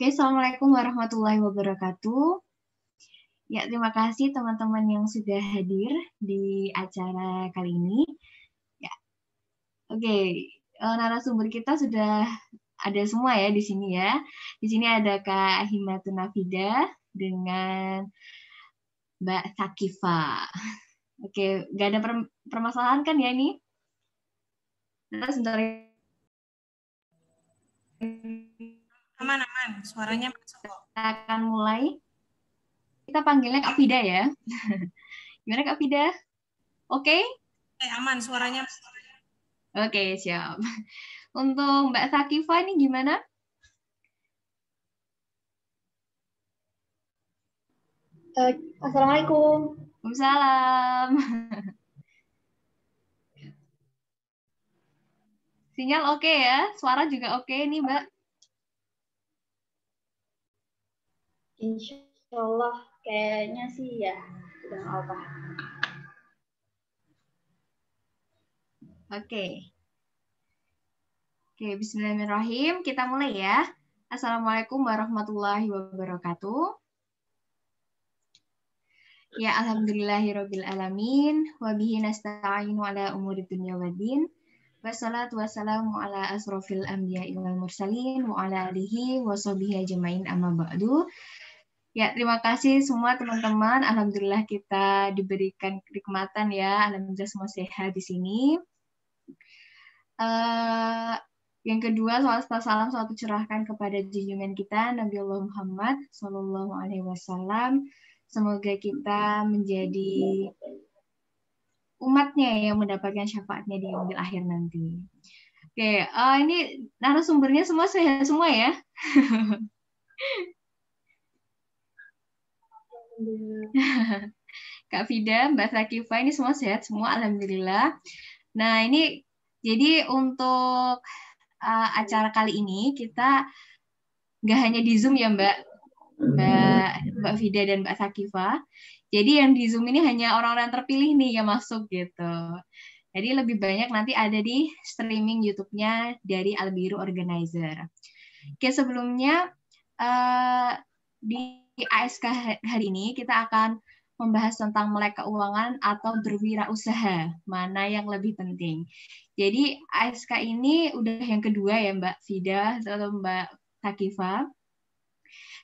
Oke, Assalamualaikum warahmatullahi wabarakatuh. Ya, terima kasih teman-teman yang sudah hadir di acara kali ini. Ya, oke, eh, narasumber kita sudah ada semua ya di sini ya. Di sini ada Kak Himatun Nafida dengan Mbak Sakifa. Oke, nggak ada permasalahan kan ya ini? Nah, sebentar. Ya. Aman, aman. Suaranya masuk kok. Kita akan mulai. Kita panggilnya Kak Fida ya. Gimana Kak Fida? Oke? Okay? Eh, aman. Suaranya masuk. Oke, okay, siap. Untuk Mbak Sakifa ini gimana? Uh, Assalamualaikum. Waalaikumsalam. Sinyal oke okay ya, suara juga oke okay nih Mbak. Insya Allah kayaknya sih ya udah apa. Oke. Oke, okay, bismillahirrahmanirrahim. Kita mulai ya. Assalamualaikum warahmatullahi wabarakatuh. Ya alhamdulillahirabbil alamin wa bihi nasta'inu ala umuri dunya waddin. Wassalatu wassalamu ala asrofil anbiya'i wal mursalin wa ala alihi wa sahbihi ajmain amma ba'du. Ya, terima kasih semua teman-teman. Alhamdulillah kita diberikan kenikmatan ya. Alhamdulillah semua sehat di sini. Uh, yang kedua, soal salam suatu curahkan kepada junjungan kita, Nabi Allah Muhammad Sallallahu Semoga kita menjadi umatnya yang mendapatkan syafaatnya di yaumil akhir nanti. Oke, okay, uh, eh, ini narasumbernya semua sehat semua ya. Kak Fida, Mbak Sakifa ini semua sehat semua alhamdulillah. Nah, ini jadi untuk uh, acara kali ini kita nggak hanya di Zoom ya, Mbak. Mbak Mbak Fida dan Mbak Sakifa. Jadi yang di Zoom ini hanya orang-orang terpilih nih yang masuk gitu. Jadi lebih banyak nanti ada di streaming YouTube-nya dari Albiru Organizer. Oke, sebelumnya uh, di di ASK hari ini kita akan membahas tentang melek keuangan atau berwirausaha, mana yang lebih penting. Jadi ASK ini udah yang kedua ya Mbak Fida atau Mbak Takifa.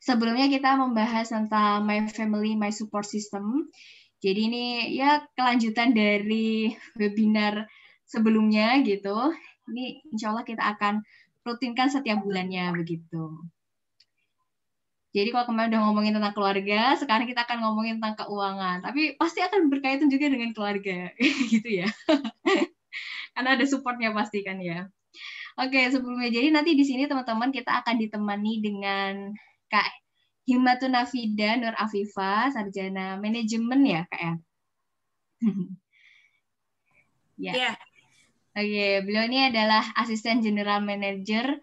Sebelumnya kita membahas tentang My Family, My Support System. Jadi ini ya kelanjutan dari webinar sebelumnya gitu. Ini insya Allah kita akan rutinkan setiap bulannya begitu. Jadi kalau kemarin udah ngomongin tentang keluarga, sekarang kita akan ngomongin tentang keuangan. Tapi pasti akan berkaitan juga dengan keluarga, gitu ya. Karena ada supportnya pasti kan ya. Oke, sebelumnya jadi nanti di sini teman-teman kita akan ditemani dengan Kak Himatun Nafida Nur Afifa, sarjana manajemen ya, Kak ya? ya. Iya. Oke, beliau ini adalah asisten general manager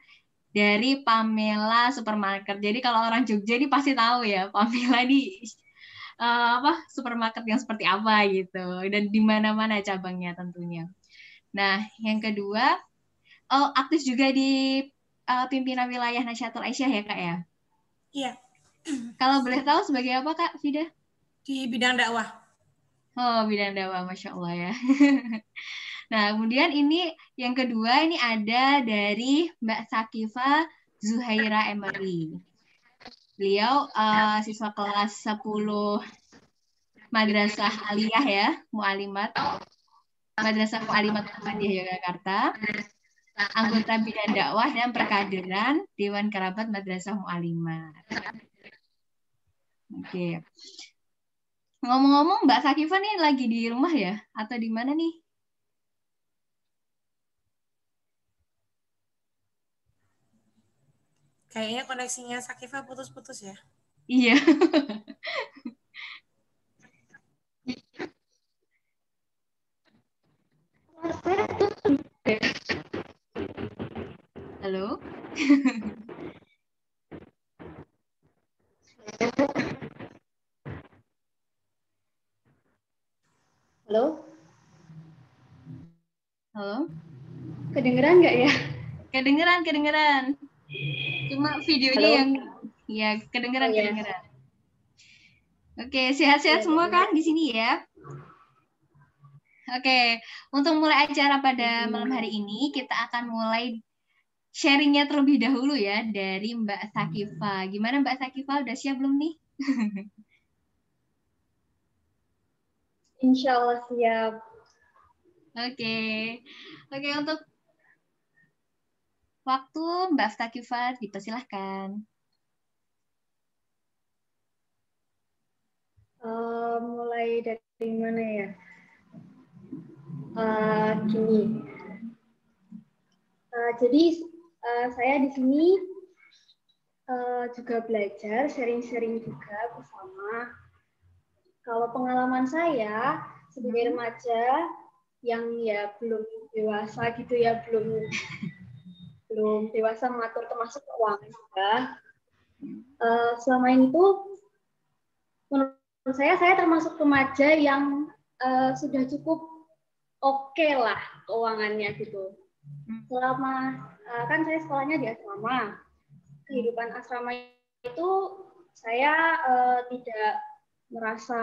dari Pamela Supermarket. Jadi kalau orang Jogja ini pasti tahu ya Pamela di uh, eh, apa supermarket yang seperti apa gitu dan di mana-mana cabangnya tentunya. Nah, yang kedua oh, aktif juga di uh, pimpinan wilayah Nasyatul Aisyah ya Kak ya? Iya. Kalau boleh tahu sebagai apa Kak Fida? Di bidang dakwah. Oh, bidang dakwah, masya Allah ya. Nah, kemudian ini yang kedua ini ada dari Mbak Sakifa Zuhaira Emery. Beliau uh, siswa kelas 10 Madrasah Aliyah ya, Mualimat. Madrasah Mualimat di Yogyakarta. Anggota bidang dakwah dan perkaderan Dewan Kerabat Madrasah Mualimat. Oke. Okay. Ngomong-ngomong Mbak Sakifa nih lagi di rumah ya atau di mana nih? Kayaknya koneksinya Sakifa putus-putus ya. Iya. Halo. Halo. Halo. Kedengeran nggak ya? Kedengeran, kedengeran. Cuma iya. videonya Halo? yang ya kedengeran oh, yes. Iya. kedengeran. Oke, sehat-sehat iya, semua kan di sini ya? Oke, untuk mulai acara pada malam hari ini kita akan mulai sharingnya terlebih dahulu ya dari Mbak Sakifa. Gimana Mbak Sakifa udah siap belum nih? Insya Allah siap. Oke, oke untuk Waktu Mbak Afta Kifar dipersilahkan. Gitu, uh, eh, mulai dari mana ya? Uh, gini. Uh, jadi uh, saya di sini uh, juga belajar sharing-sharing juga bersama. Kalau pengalaman saya sebagai hmm. remaja yang ya belum dewasa gitu ya belum belum dewasa mengatur termasuk keuangan juga. Uh, selama ini tuh menurut saya saya termasuk remaja yang uh, sudah cukup oke okay lah keuangannya gitu. Selama uh, kan saya sekolahnya di asrama, kehidupan asrama itu saya uh, tidak merasa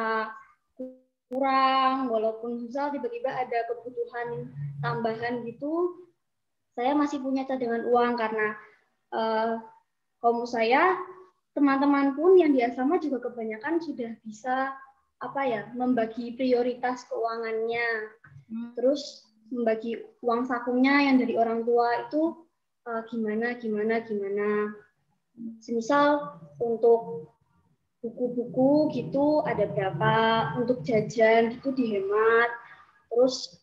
kurang walaupun misal tiba-tiba ada kebutuhan tambahan gitu saya masih punya cadangan uang karena uh, kaum saya teman-teman pun yang di asrama juga kebanyakan sudah bisa apa ya membagi prioritas keuangannya hmm. terus membagi uang sakunya yang dari orang tua itu uh, gimana gimana gimana semisal untuk buku-buku gitu ada berapa untuk jajan itu dihemat terus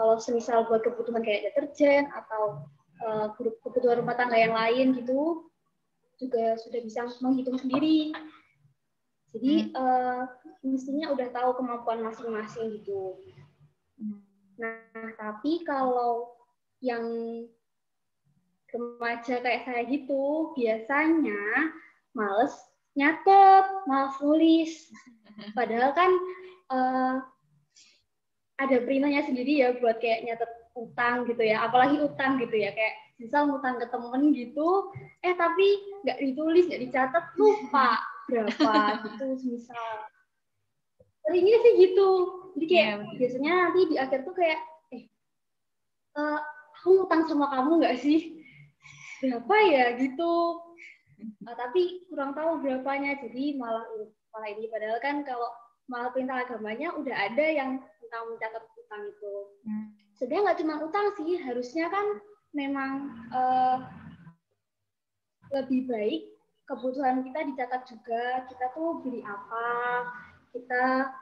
kalau semisal buat kebutuhan kayak deterjen atau uh, kebutuhan rumah tangga yang lain gitu juga sudah bisa menghitung sendiri. Jadi uh, mestinya udah tahu kemampuan masing-masing gitu. Hmm. Nah, tapi kalau yang remaja kayak saya gitu biasanya males nyatet, males nulis. Padahal kan uh, ada perintahnya sendiri ya buat kayak nyatet utang gitu ya apalagi utang gitu ya kayak misal utang ke temen gitu eh tapi nggak ditulis nggak dicatat lupa berapa gitu misal seringnya sih gitu jadi kayak yeah, iya, biasanya nanti di akhir tuh kayak eh uh, aku utang sama kamu nggak sih berapa ya gitu uh, tapi kurang tahu berapanya jadi malah malah ini padahal kan kalau malah perintah agamanya udah ada yang utang mencatat utang itu hmm. sebenarnya nggak cuma utang sih harusnya kan memang uh, lebih baik kebutuhan kita dicatat juga kita tuh beli apa kita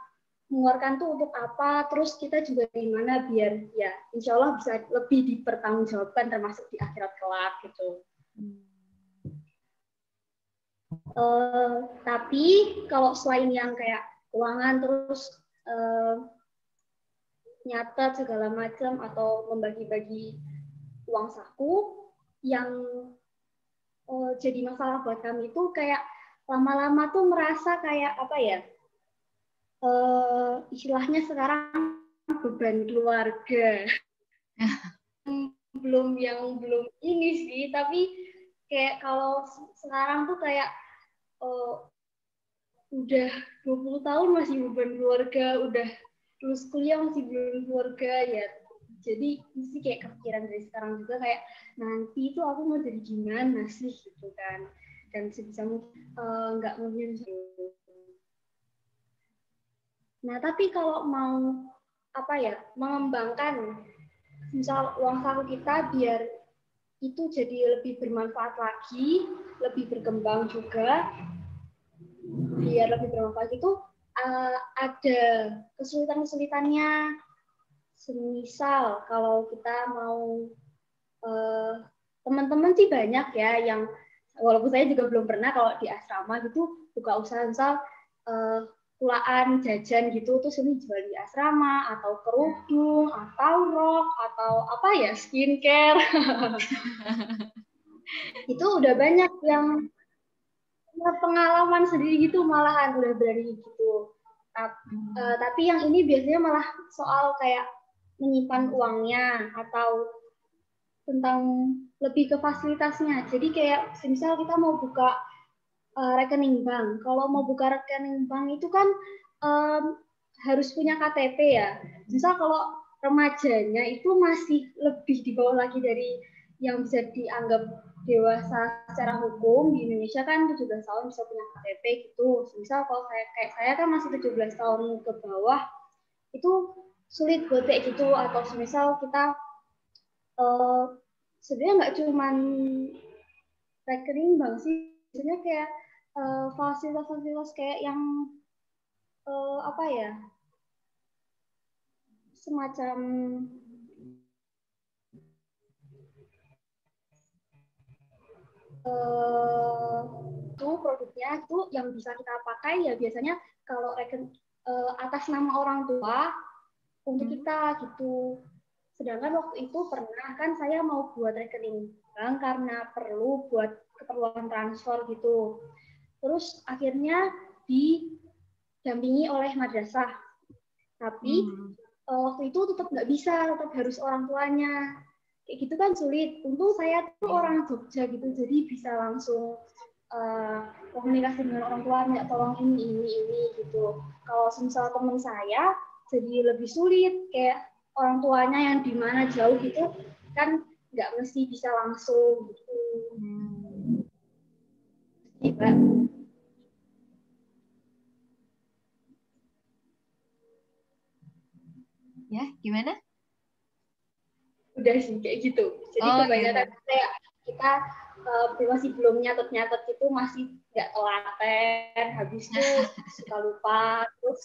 mengeluarkan tuh untuk apa terus kita juga gimana biar ya insya Allah bisa lebih dipertanggungjawabkan termasuk di akhirat kelak gitu hmm. uh, tapi kalau selain yang kayak keuangan terus uh, nyatat segala macam atau membagi-bagi uang saku yang uh, jadi masalah buat kami itu kayak lama-lama tuh merasa kayak apa ya uh, istilahnya sekarang beban keluarga belum yang belum ini sih tapi kayak kalau sekarang tuh kayak uh, udah 20 tahun masih beban keluarga udah terus kuliah masih belum keluarga ya jadi mesti kayak kepikiran dari sekarang juga kayak nanti itu aku mau jadi gimana sih gitu kan dan sebisa mungkin eh, nggak uh, mungkin nah tapi kalau mau apa ya mengembangkan misal uang saku kita biar itu jadi lebih bermanfaat lagi lebih berkembang juga biar lebih bermanfaat itu uh, ada kesulitan-kesulitannya. Semisal kalau kita mau teman eh, teman-teman sih banyak ya yang walaupun saya juga belum pernah kalau di asrama gitu buka usaha misal uh, pulaan jajan gitu terus ini jual di asrama atau kerudung atau rok atau apa ya skincare itu udah banyak yang punya pengalaman sendiri gitu malahan udah berani gitu. Hmm. Eh, tapi yang ini biasanya malah soal kayak menyimpan uangnya atau tentang lebih ke fasilitasnya. Jadi kayak misal kita mau buka uh, rekening bank. Kalau mau buka rekening bank itu kan um, harus punya KTP ya. Misal kalau remajanya itu masih lebih di bawah lagi dari yang bisa dianggap dewasa secara hukum di Indonesia kan 17 tahun bisa punya KTP gitu. Misal kalau saya kayak saya kan masih 17 tahun ke bawah itu sulit buat kayak gitu atau misal kita uh, sebenarnya nggak cuman rekening bank sih sebenarnya kayak eh, fasilitas-fasilitas uh, kayak yang uh, apa ya semacam uh, produknya itu yang bisa kita pakai ya biasanya kalau reken uh, eh, atas nama orang tua untuk hmm. kita gitu. Sedangkan waktu itu pernah kan saya mau buat rekening bank karena perlu buat keperluan transfer gitu. Terus akhirnya didampingi oleh madrasah. Tapi hmm. Eh, waktu itu tetap nggak bisa, tetap harus orang tuanya kayak gitu kan sulit. Untung saya tuh iya. orang Jogja gitu, jadi bisa langsung uh, komunikasi dengan orang tua, minta tolong ini, ini, ini gitu. Kalau semisal teman saya, jadi lebih sulit. Kayak orang tuanya yang di mana jauh gitu, kan nggak mesti bisa langsung gitu. Iya, Ya, gimana? udah sih kayak gitu jadi oh, iya. kebanyakan iya. kayak kita uh, eh, masih belum nyatet-nyatet itu masih nggak telaten habis itu suka lupa terus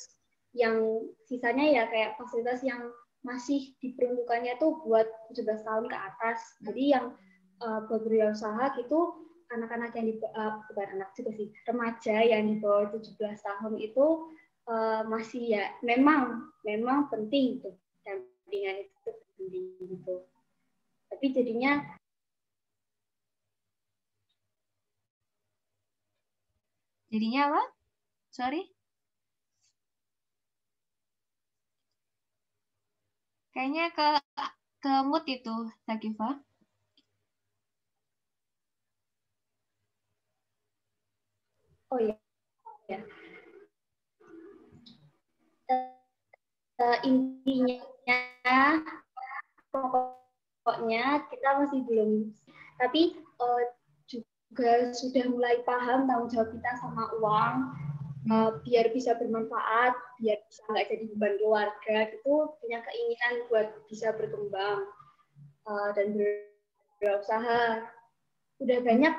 yang sisanya ya kayak fasilitas yang masih diperuntukannya tuh buat 17 tahun ke atas jadi yang uh, berwirausaha itu anak-anak yang di uh, bukan anak juga sih remaja yang di bawah 17 tahun itu uh, masih ya memang memang penting tuh dampingan itu penting gitu tapi jadinya jadinya apa sorry kayaknya ke ke mood itu Takifa. oh iya. ya uh, intinya pokoknya kita masih belum tapi uh, juga sudah mulai paham tanggung jawab kita sama uang uh, biar bisa bermanfaat biar bisa nggak jadi beban keluarga gitu punya keinginan buat bisa berkembang uh, dan berusaha udah banyak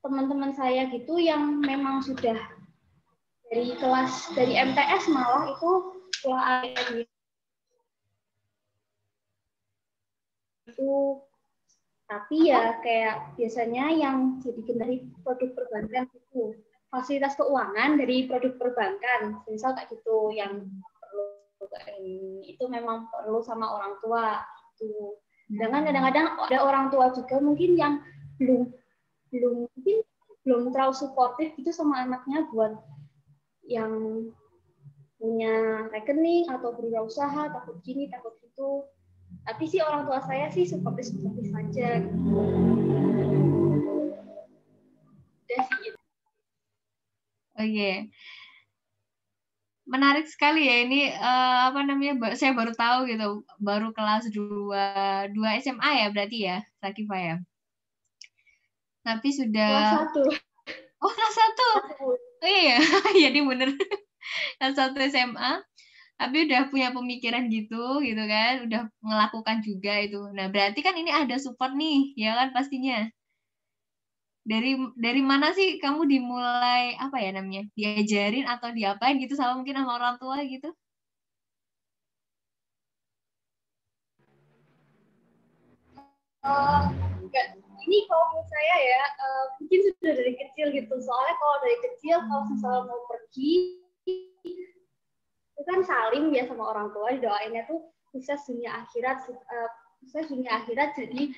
teman teman-teman saya gitu yang memang sudah dari kelas dari MTS malah itu setelah itu tapi ya kayak biasanya yang dibikin dari produk perbankan itu fasilitas keuangan dari produk perbankan misal kayak gitu yang perlu itu memang perlu sama orang tua tuh gitu. dengan hmm. kadang-kadang ada orang tua juga mungkin yang belum belum mungkin belum terlalu suportif itu sama anaknya buat yang punya rekening atau berusaha takut gini takut itu tapi sih orang tua saya sih seperti seperti saja gitu. udah sih gitu menarik sekali ya ini uh, apa namanya saya baru tahu gitu baru kelas 2 2 SMA ya berarti ya Sakifa ya tapi sudah kelas satu oh kelas satu oh iya jadi iya, iya, bener kelas satu SMA tapi udah punya pemikiran gitu gitu kan udah melakukan juga itu nah berarti kan ini ada support nih ya kan pastinya dari dari mana sih kamu dimulai apa ya namanya diajarin atau diapain gitu sama mungkin sama orang tua gitu Uh, ini kalau menurut saya ya uh, mungkin sudah dari kecil gitu soalnya kalau dari kecil kalau misalnya mau pergi itu kan saling ya sama orang tua doainnya tuh bisa dunia akhirat uh, dunia akhirat jadi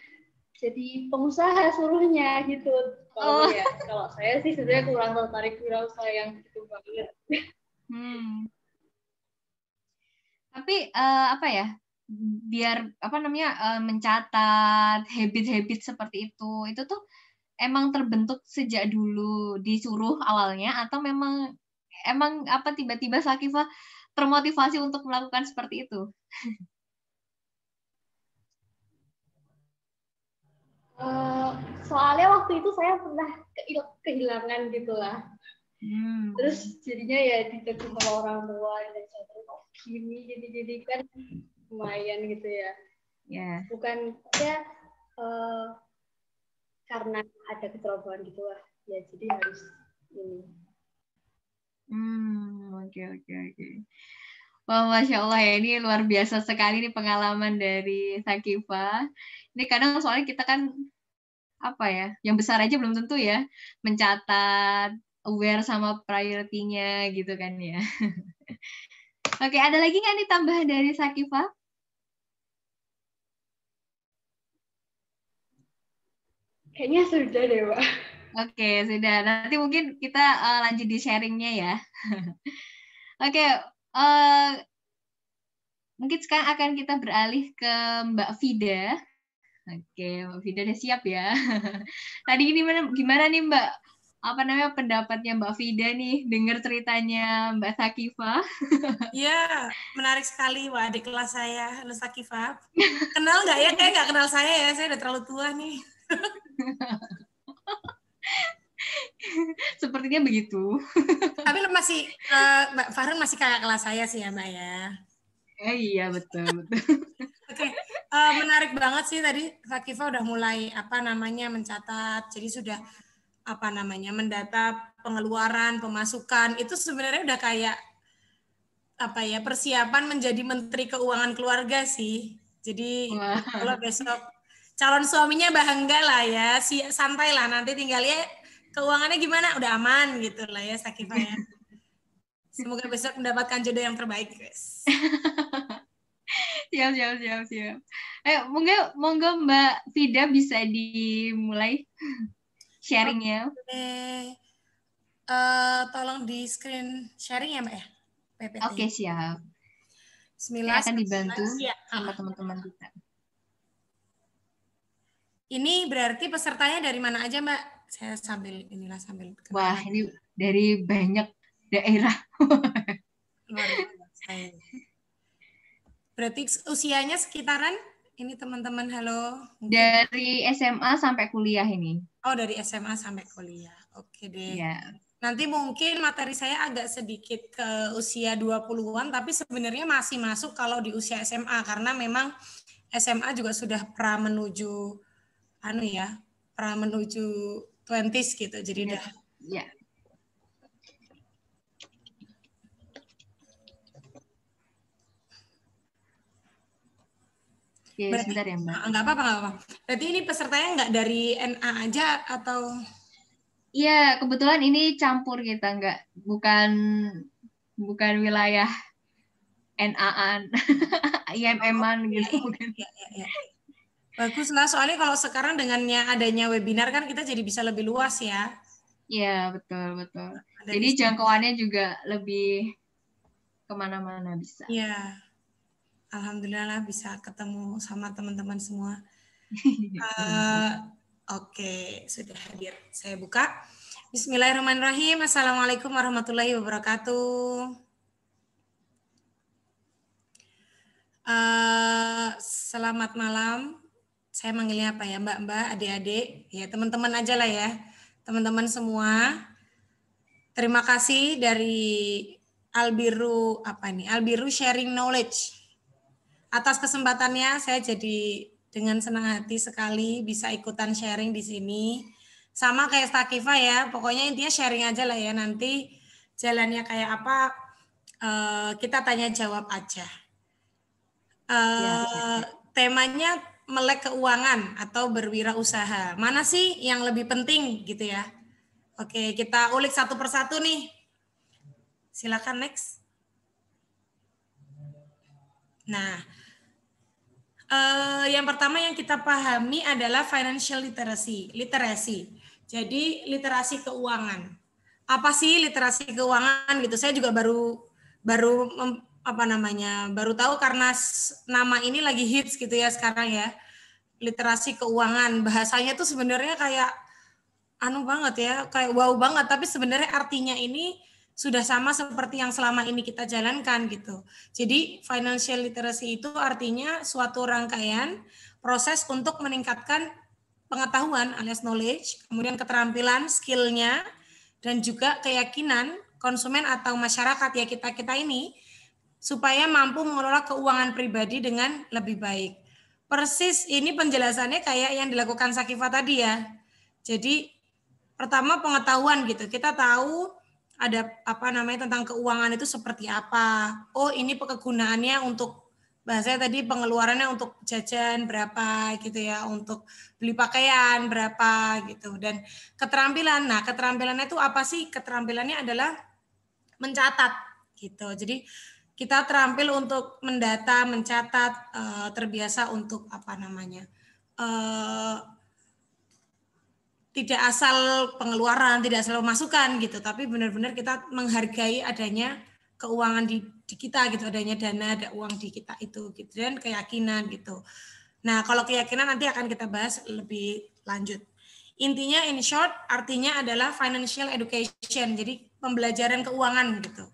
jadi pengusaha suruhnya gitu kalau oh. ya kalau saya sih sebenarnya hmm. kurang tertarik kurang sayang gitu banget hmm. tapi uh, apa ya biar apa namanya uh, mencatat habit-habit seperti itu itu tuh emang terbentuk sejak dulu disuruh awalnya atau memang emang apa tiba-tiba Sakifa termotivasi untuk melakukan seperti itu? Uh, soalnya waktu itu saya pernah ke kehilangan gitulah. Hmm. Terus jadinya ya ditegur sama orang tua dan contoh oh, gini jadi jadi kan lumayan gitu ya. Yeah. Bukan ya uh, karena ada keterobohan gitu lah. Ya jadi harus ini Hmm, oke okay, oke okay, oke. Okay. Wah, masya Allah ya ini luar biasa sekali nih pengalaman dari Sakifa. Ini kadang soalnya kita kan apa ya, yang besar aja belum tentu ya mencatat aware sama priority-nya gitu kan ya. oke, ada lagi nggak nih tambahan dari Sakifa? Kayaknya sudah deh, Pak. Oke, sudah. Nanti mungkin kita uh, lanjut di sharingnya ya. Oke, uh, mungkin sekarang akan kita beralih ke Mbak Fida. Oke, Mbak Fida udah siap ya. Tadi gimana, gimana nih Mbak? Apa namanya pendapatnya Mbak Fida nih dengar ceritanya Mbak Sakifa? Iya, menarik sekali Wah adik kelas saya, Lu Sakifa. Kenal nggak ya? Kayak nggak kenal saya ya, saya udah terlalu tua nih. Sepertinya begitu. Tapi lo masih uh, Mbak Farun masih kakak kelas saya sih ya Mbak ya. Eh, iya betul betul. Oke, okay. uh, eh, menarik banget sih tadi Fakifa udah mulai apa namanya mencatat. Jadi sudah apa namanya mendata pengeluaran, pemasukan itu sebenarnya udah kayak apa ya persiapan menjadi menteri keuangan keluarga sih. Jadi kalau besok calon suaminya bahagia lah ya, si santai lah nanti tinggal ya keuangannya gimana udah aman gitu lah ya sakitnya ya. Semoga besok mendapatkan jodoh yang terbaik, guys. siap, siap, siap, siap. Eh, mungkin monggo Mbak Fida bisa dimulai sharingnya. Oke. Uh, tolong di screen sharing ya, Mbak ya. Oke, okay, siap. Bismillah. Saya akan dibantu ya. sama teman-teman kita. -teman ini berarti pesertanya dari mana aja, Mbak? Saya sambil inilah sambil. Kenal. Wah, ini dari banyak daerah. Berarti usianya sekitaran ini teman-teman halo. Dari SMA sampai kuliah ini. Oh, dari SMA sampai kuliah. Oke deh. ya. Nanti mungkin materi saya agak sedikit ke usia 20-an tapi sebenarnya masih masuk kalau di usia SMA karena memang SMA juga sudah pra menuju anu ya menuju 20s gitu jadi yeah. udah ya yeah. Berarti, sebentar ya Mbak. Nggak apa-apa, apa-apa. Berarti ini pesertanya nggak dari NA aja atau? Iya, kebetulan ini campur kita nggak, bukan bukan wilayah NA-an, IMM-an oh, iya, gitu. Iya, iya, iya, iya. Bagus lah, soalnya kalau sekarang dengannya adanya webinar kan kita jadi bisa lebih luas ya. Iya, betul, betul. Ada jadi bisa. jangkauannya juga lebih kemana-mana bisa. Iya. Alhamdulillah lah bisa ketemu sama teman-teman semua. uh, Oke, okay. sudah hadir. Saya buka. Bismillahirrahmanirrahim. Assalamualaikum warahmatullahi wabarakatuh. Uh, selamat malam saya manggilnya apa ya mbak-mbak, adik-adik, ya teman-teman aja lah ya, teman-teman semua. Terima kasih dari Albiru apa ini Albiru sharing knowledge. Atas kesempatannya saya jadi dengan senang hati sekali bisa ikutan sharing di sini. Sama kayak Stakiva ya, pokoknya intinya sharing aja lah ya nanti jalannya kayak apa eh, kita tanya jawab aja. ya, ya. Temanya melek keuangan atau berwirausaha. Mana sih yang lebih penting gitu ya? Oke, kita ulik satu persatu nih. Silakan next. Nah, eh, yang pertama yang kita pahami adalah financial literacy, literasi. Jadi literasi keuangan. Apa sih literasi keuangan gitu? Saya juga baru baru apa namanya baru tahu karena nama ini lagi hits gitu ya sekarang ya literasi keuangan bahasanya tuh sebenarnya kayak anu banget ya kayak wow banget tapi sebenarnya artinya ini sudah sama seperti yang selama ini kita jalankan gitu jadi financial literacy itu artinya suatu rangkaian proses untuk meningkatkan pengetahuan alias knowledge kemudian keterampilan skillnya dan juga keyakinan konsumen atau masyarakat ya kita kita ini supaya mampu mengelola keuangan pribadi dengan lebih baik. Persis ini penjelasannya kayak yang dilakukan Sakifa tadi ya. Jadi pertama pengetahuan gitu. Kita tahu ada apa namanya tentang keuangan itu seperti apa. Oh, ini kegunaannya untuk bahasanya tadi pengeluarannya untuk jajan berapa gitu ya, untuk beli pakaian berapa gitu. Dan keterampilan. Nah, keterampilannya itu apa sih? Keterampilannya adalah mencatat gitu. Jadi kita terampil untuk mendata, mencatat, uh, terbiasa untuk apa namanya, uh, tidak asal pengeluaran, tidak asal pemasukan gitu, tapi benar-benar kita menghargai adanya keuangan di, di kita gitu, adanya dana, ada uang di kita itu gitu dan keyakinan gitu. Nah kalau keyakinan nanti akan kita bahas lebih lanjut. Intinya in short artinya adalah financial education, jadi pembelajaran keuangan gitu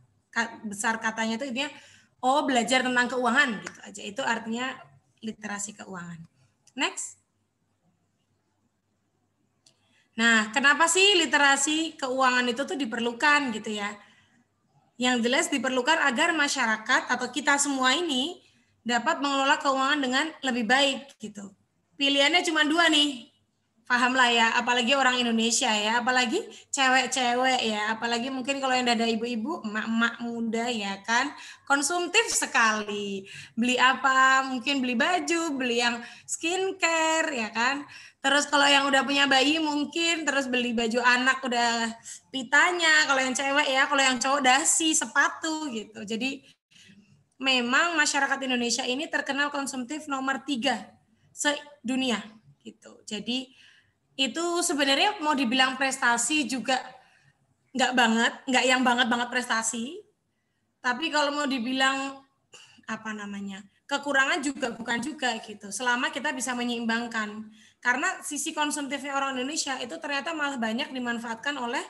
besar katanya itu intinya oh belajar tentang keuangan gitu aja. Itu artinya literasi keuangan. Next. Nah, kenapa sih literasi keuangan itu tuh diperlukan gitu ya? Yang jelas diperlukan agar masyarakat atau kita semua ini dapat mengelola keuangan dengan lebih baik gitu. Pilihannya cuma dua nih, paham lah ya apalagi orang Indonesia ya apalagi cewek-cewek ya apalagi mungkin kalau yang ada ibu-ibu emak-emak muda ya kan konsumtif sekali beli apa mungkin beli baju beli yang skincare ya kan terus kalau yang udah punya bayi mungkin terus beli baju anak udah pitanya kalau yang cewek ya kalau yang cowok dasi sepatu gitu jadi memang masyarakat Indonesia ini terkenal konsumtif nomor tiga se dunia gitu jadi itu sebenarnya mau dibilang prestasi juga nggak banget, nggak yang banget banget prestasi. Tapi kalau mau dibilang apa namanya kekurangan juga bukan juga gitu. Selama kita bisa menyeimbangkan, karena sisi konsumtifnya orang Indonesia itu ternyata malah banyak dimanfaatkan oleh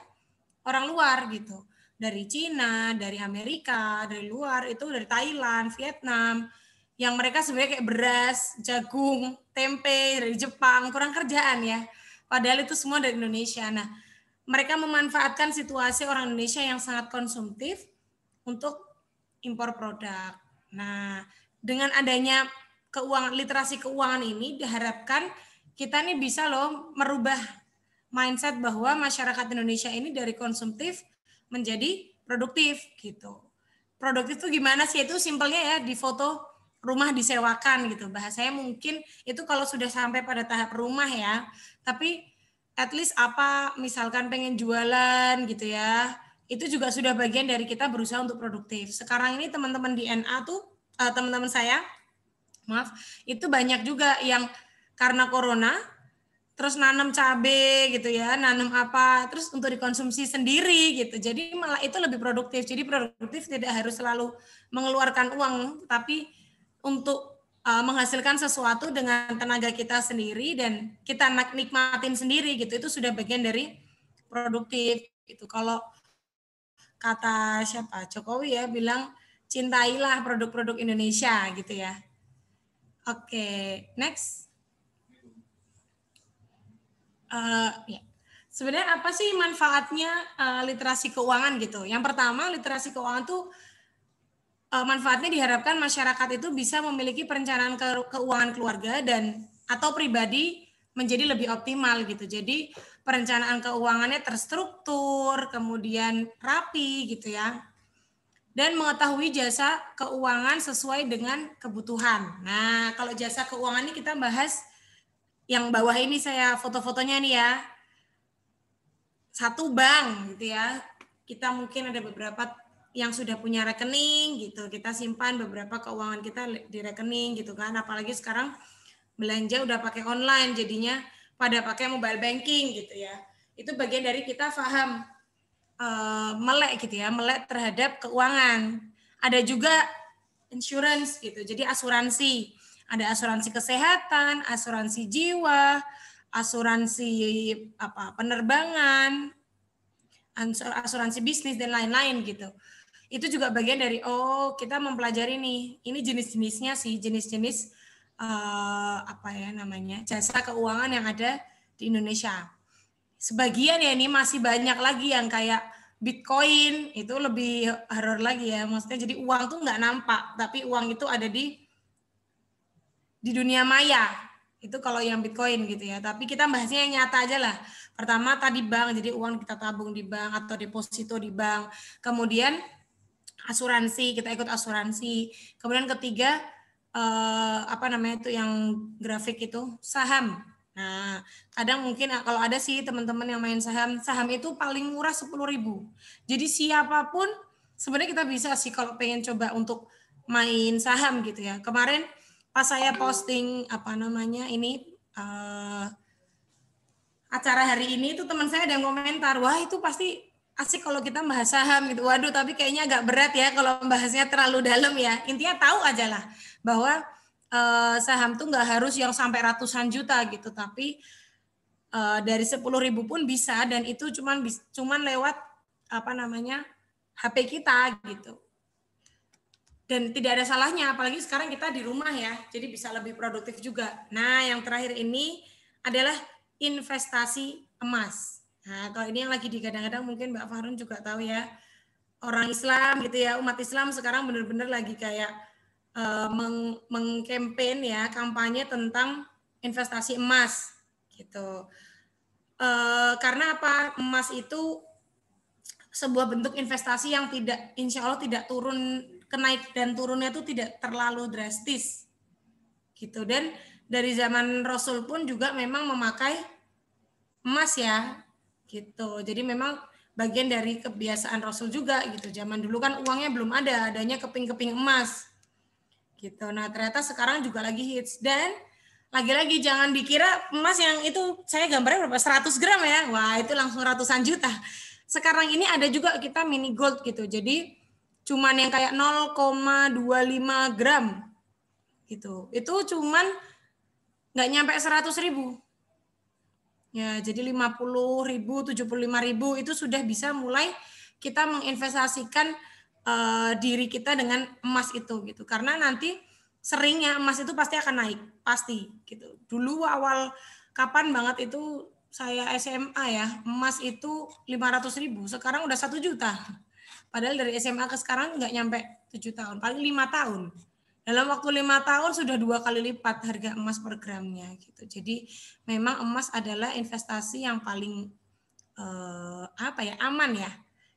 orang luar gitu. Dari Cina, dari Amerika, dari luar itu dari Thailand, Vietnam, yang mereka sebenarnya kayak beras, jagung, tempe dari Jepang, kurang kerjaan ya Padahal itu semua dari Indonesia. Nah, mereka memanfaatkan situasi orang Indonesia yang sangat konsumtif untuk impor produk. Nah, dengan adanya keuangan literasi keuangan ini diharapkan kita nih bisa loh merubah mindset bahwa masyarakat Indonesia ini dari konsumtif menjadi produktif gitu. Produktif itu gimana sih? Itu simpelnya ya di foto rumah disewakan gitu. Bahasanya mungkin itu kalau sudah sampai pada tahap rumah ya tapi at least apa misalkan pengen jualan gitu ya itu juga sudah bagian dari kita berusaha untuk produktif sekarang ini teman-teman di NA tuh uh, teman-teman saya maaf itu banyak juga yang karena corona terus nanam cabe gitu ya nanam apa terus untuk dikonsumsi sendiri gitu jadi malah itu lebih produktif jadi produktif tidak harus selalu mengeluarkan uang tapi untuk Eh, menghasilkan sesuatu dengan tenaga kita sendiri dan kita nikmatin sendiri gitu itu sudah bagian dari produktif gitu kalau kata siapa Jokowi ya bilang cintailah produk-produk Indonesia gitu ya oke next uh, ya. sebenarnya apa sih manfaatnya uh, literasi keuangan gitu yang pertama literasi keuangan tuh Eh, manfaatnya diharapkan masyarakat itu bisa memiliki perencanaan ke keuangan keluarga dan atau pribadi menjadi lebih optimal gitu. Jadi perencanaan keuangannya terstruktur, kemudian rapi gitu ya. Dan mengetahui jasa keuangan sesuai dengan kebutuhan. Nah, kalau jasa keuangan ini kita bahas yang bawah ini saya foto-fotonya nih ya. Satu bank gitu ya. Kita mungkin ada beberapa yang sudah punya rekening gitu kita simpan beberapa keuangan kita di rekening gitu kan apalagi sekarang belanja udah pakai online jadinya pada pakai mobile banking gitu ya itu bagian dari kita paham uh, eh, melek gitu ya melek terhadap keuangan ada juga insurance gitu jadi asuransi ada asuransi kesehatan asuransi jiwa asuransi apa penerbangan asuransi bisnis dan lain-lain gitu itu juga bagian dari oh kita mempelajari nih ini jenis-jenisnya sih jenis-jenis uh, apa ya namanya jasa keuangan yang ada di Indonesia. Sebagian ya ini masih banyak lagi yang kayak Bitcoin itu lebih horror lagi ya maksudnya jadi uang tuh nggak nampak tapi uang itu ada di di dunia maya itu kalau yang Bitcoin gitu ya tapi kita bahasnya yang nyata aja lah pertama tadi bank jadi uang kita tabung di bank atau deposito di bank kemudian asuransi kita ikut asuransi kemudian ketiga eh, apa namanya itu yang grafik itu saham nah kadang mungkin kalau ada sih teman-teman yang main saham saham itu paling murah sepuluh ribu jadi siapapun sebenarnya kita bisa sih kalau pengen coba untuk main saham gitu ya kemarin pas saya posting apa namanya ini eh, acara hari ini itu teman saya ada yang komentar wah itu pasti asik kalau kita bahas saham gitu. Waduh, tapi kayaknya agak berat ya kalau membahasnya terlalu dalam ya. Intinya tahu aja lah bahwa eh, saham tuh nggak harus yang sampai ratusan juta gitu, tapi eh, dari sepuluh ribu pun bisa dan itu cuman cuman lewat apa namanya HP kita gitu. Dan tidak ada salahnya, apalagi sekarang kita di rumah ya, jadi bisa lebih produktif juga. Nah, yang terakhir ini adalah investasi emas Nah, kalau ini yang lagi digadang-gadang mungkin Mbak Farun juga tahu ya. Orang Islam gitu ya, umat Islam sekarang benar-benar lagi kayak uh, meng mengkampanye ya, kampanye tentang investasi emas gitu. Uh, karena apa? Emas itu sebuah bentuk investasi yang tidak insya Allah tidak turun kenaik dan turunnya itu tidak terlalu drastis gitu dan dari zaman Rasul pun juga memang memakai emas ya gitu. Jadi memang bagian dari kebiasaan Rasul juga gitu. Zaman dulu kan uangnya belum ada, adanya keping-keping emas. Gitu. Nah, ternyata sekarang juga lagi hits dan lagi-lagi jangan dikira emas yang itu saya gambarnya berapa 100 gram ya. Wah, itu langsung ratusan juta. Sekarang ini ada juga kita mini gold gitu. Jadi cuman yang kayak 0,25 gram gitu. Itu cuman nggak nyampe 100 ribu Ya, jadi 50 ribu, 75 ribu itu sudah bisa mulai kita menginvestasikan uh, diri kita dengan emas itu gitu. Karena nanti seringnya emas itu pasti akan naik, pasti gitu. Dulu awal kapan banget itu saya SMA ya, emas itu 500 ribu, sekarang udah satu juta. Padahal dari SMA ke sekarang nggak nyampe 7 tahun, paling lima tahun dalam waktu lima tahun sudah dua kali lipat harga emas per gramnya gitu. Jadi memang emas adalah investasi yang paling eh, apa ya aman ya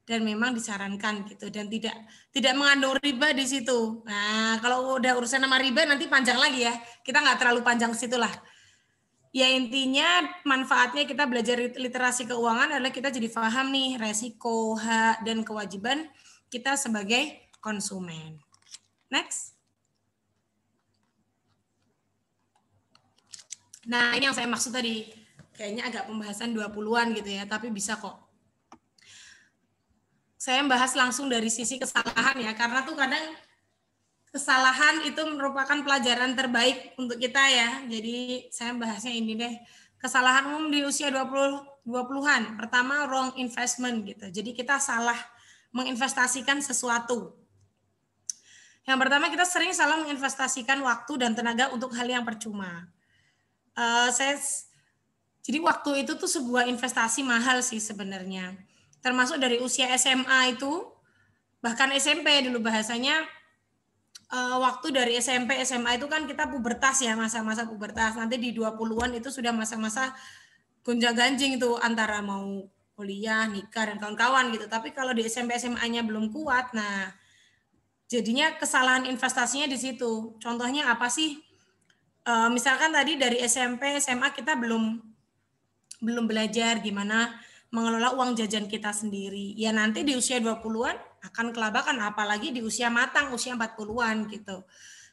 dan memang disarankan gitu dan tidak tidak mengandung riba di situ. Nah kalau udah urusan nama riba nanti panjang lagi ya kita nggak terlalu panjang situ lah Ya intinya manfaatnya kita belajar literasi keuangan adalah kita jadi paham nih resiko hak dan kewajiban kita sebagai konsumen. Next. Nah, ini yang saya maksud tadi. Kayaknya agak pembahasan 20-an gitu ya, tapi bisa kok. Saya bahas langsung dari sisi kesalahan ya, karena tuh kadang kesalahan itu merupakan pelajaran terbaik untuk kita ya. Jadi saya bahasnya ini deh. Kesalahan umum di usia 20 20-an. Pertama wrong investment gitu. Jadi kita salah menginvestasikan sesuatu. Yang pertama kita sering salah menginvestasikan waktu dan tenaga untuk hal yang percuma. Eh, saya jadi waktu itu tuh sebuah investasi mahal sih sebenarnya. Termasuk dari usia SMA itu bahkan SMP dulu bahasanya uh, waktu dari SMP SMA itu kan kita pubertas ya masa-masa pubertas. Nanti di 20-an itu sudah masa-masa gonjang-ganjing itu antara mau kuliah, nikah dan kawan-kawan gitu. Tapi kalau di SMP SMA-nya belum kuat, nah jadinya kesalahan investasinya di situ. Contohnya apa sih? uh, misalkan tadi dari SMP SMA kita belum belum belajar gimana mengelola uang jajan kita sendiri. Ya nanti di usia 20-an akan kelabakan apalagi di usia matang usia 40-an gitu.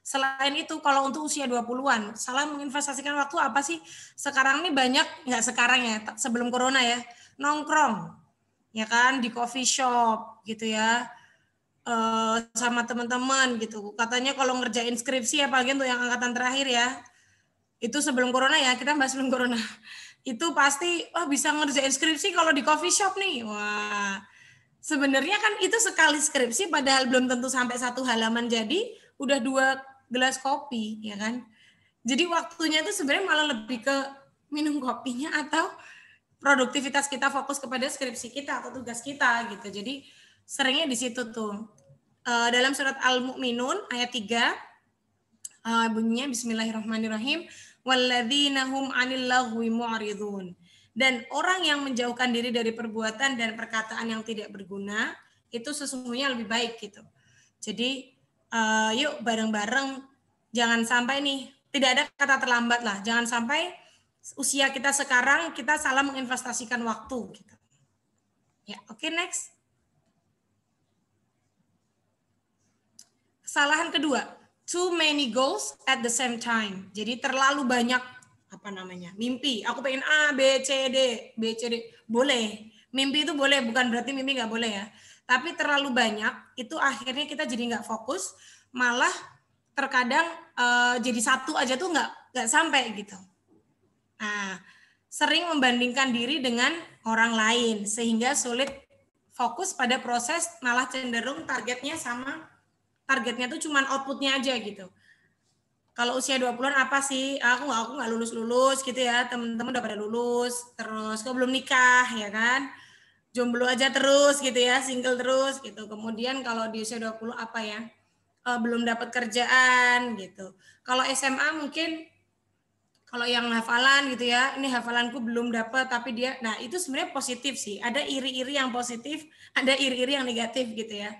Selain itu kalau untuk usia 20-an, salah menginvestasikan waktu apa sih? Sekarang ini banyak nggak sekarang ya, sebelum corona ya, nongkrong. Ya kan di coffee shop gitu ya Eh, sama teman-teman gitu. Katanya kalau ngerjain skripsi ya apalagi untuk yang angkatan terakhir ya, itu sebelum corona ya, kita bahas sebelum corona. Itu pasti, wah bisa ngerjain skripsi kalau di coffee shop nih. Wah, sebenarnya kan itu sekali skripsi padahal belum tentu sampai satu halaman jadi, udah dua gelas kopi, ya kan? Jadi waktunya itu sebenarnya malah lebih ke minum kopinya atau produktivitas kita fokus kepada skripsi kita atau tugas kita gitu. Jadi seringnya di situ tuh. Uh, dalam surat Al-Mu'minun ayat 3 uh, eh, bunyinya bismillahirrahmanirrahim walladzina hum 'anil Dan orang yang menjauhkan diri dari perbuatan dan perkataan yang tidak berguna itu sesungguhnya lebih baik gitu. Jadi uh, yuk bareng-bareng jangan sampai nih tidak ada kata terlambat lah. Jangan sampai usia kita sekarang kita salah menginvestasikan waktu gitu. Ya, oke okay, next. kesalahan kedua, too many goals at the same time. Jadi terlalu banyak apa namanya mimpi. Aku pengen A, B, C, D, B, C, D. Boleh. Mimpi itu boleh, bukan berarti mimpi nggak boleh ya. Tapi terlalu banyak itu akhirnya kita jadi nggak fokus, malah terkadang uh, jadi satu aja tuh nggak nggak sampai gitu. Nah, sering membandingkan diri dengan orang lain sehingga sulit fokus pada proses malah cenderung targetnya sama targetnya tuh cuman outputnya aja gitu kalau usia 20-an apa sih? Aku nggak aku lulus-lulus gitu ya. Temen-temen udah pada lulus, terus kok belum nikah ya kan? Jomblo aja terus gitu ya, single terus gitu. Kemudian kalau di usia 20 apa ya? Eh, belum dapat kerjaan gitu. Kalau SMA mungkin kalau yang hafalan gitu ya, ini hafalanku belum dapat tapi dia nah itu sebenarnya positif sih. Ada iri-iri yang positif, ada iri-iri yang negatif gitu ya.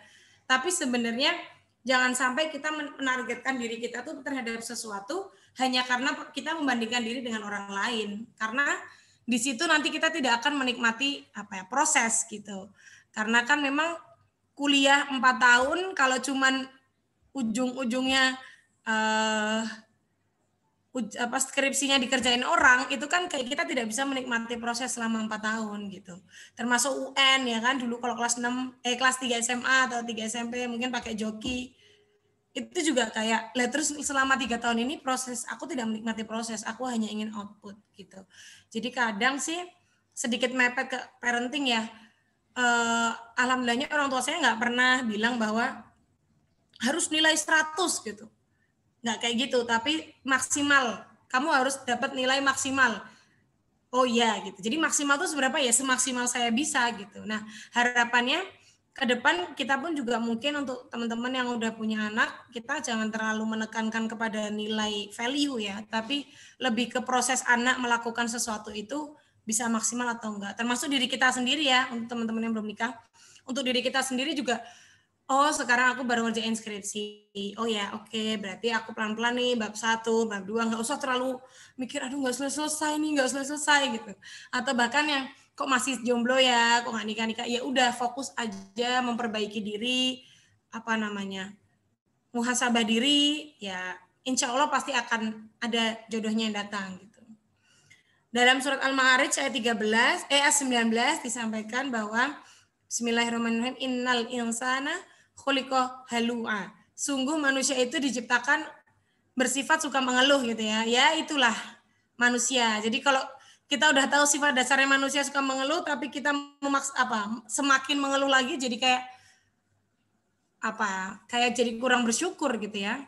Tapi sebenarnya Jangan sampai kita menargetkan diri kita tuh terhadap sesuatu hanya karena kita membandingkan diri dengan orang lain. Karena di situ nanti kita tidak akan menikmati apa ya proses gitu. Karena kan memang kuliah 4 tahun kalau cuman ujung-ujungnya uh, uj, apa skripsinya dikerjain orang itu kan kayak kita tidak bisa menikmati proses selama empat tahun gitu termasuk UN ya kan dulu kalau kelas 6 eh kelas 3 SMA atau 3 SMP mungkin pakai joki itu juga kayak lah terus selama tiga tahun ini proses aku tidak menikmati proses aku hanya ingin output gitu jadi kadang sih sedikit mepet ke parenting ya eh, alhamdulillahnya orang tua saya nggak pernah bilang bahwa harus nilai 100 gitu nggak kayak gitu tapi maksimal kamu harus dapat nilai maksimal oh ya gitu jadi maksimal itu seberapa ya semaksimal saya bisa gitu nah harapannya ke depan kita pun juga mungkin untuk teman-teman yang udah punya anak kita jangan terlalu menekankan kepada nilai value ya tapi lebih ke proses anak melakukan sesuatu itu bisa maksimal atau enggak termasuk diri kita sendiri ya untuk teman-teman yang belum nikah untuk diri kita sendiri juga oh sekarang aku baru ngerjain skripsi. Oh ya, oke, okay. berarti aku pelan-pelan nih bab satu, bab dua, nggak usah terlalu mikir, aduh nggak selesai-selesai nih, nggak selesai-selesai gitu. Atau bahkan yang kok masih jomblo ya, kok nggak nikah-nikah, ya udah fokus aja memperbaiki diri, apa namanya, muhasabah diri, ya insya Allah pasti akan ada jodohnya yang datang gitu. Dalam surat Al-Ma'arij ayat 13, eh 19 disampaikan bahwa Bismillahirrahmanirrahim. Innal insana khuliqa halua. Sungguh manusia itu diciptakan bersifat suka mengeluh gitu ya. Ya itulah manusia. Jadi kalau kita udah tahu sifat dasarnya manusia suka mengeluh tapi kita memaks apa semakin mengeluh lagi jadi kayak apa kayak jadi kurang bersyukur gitu ya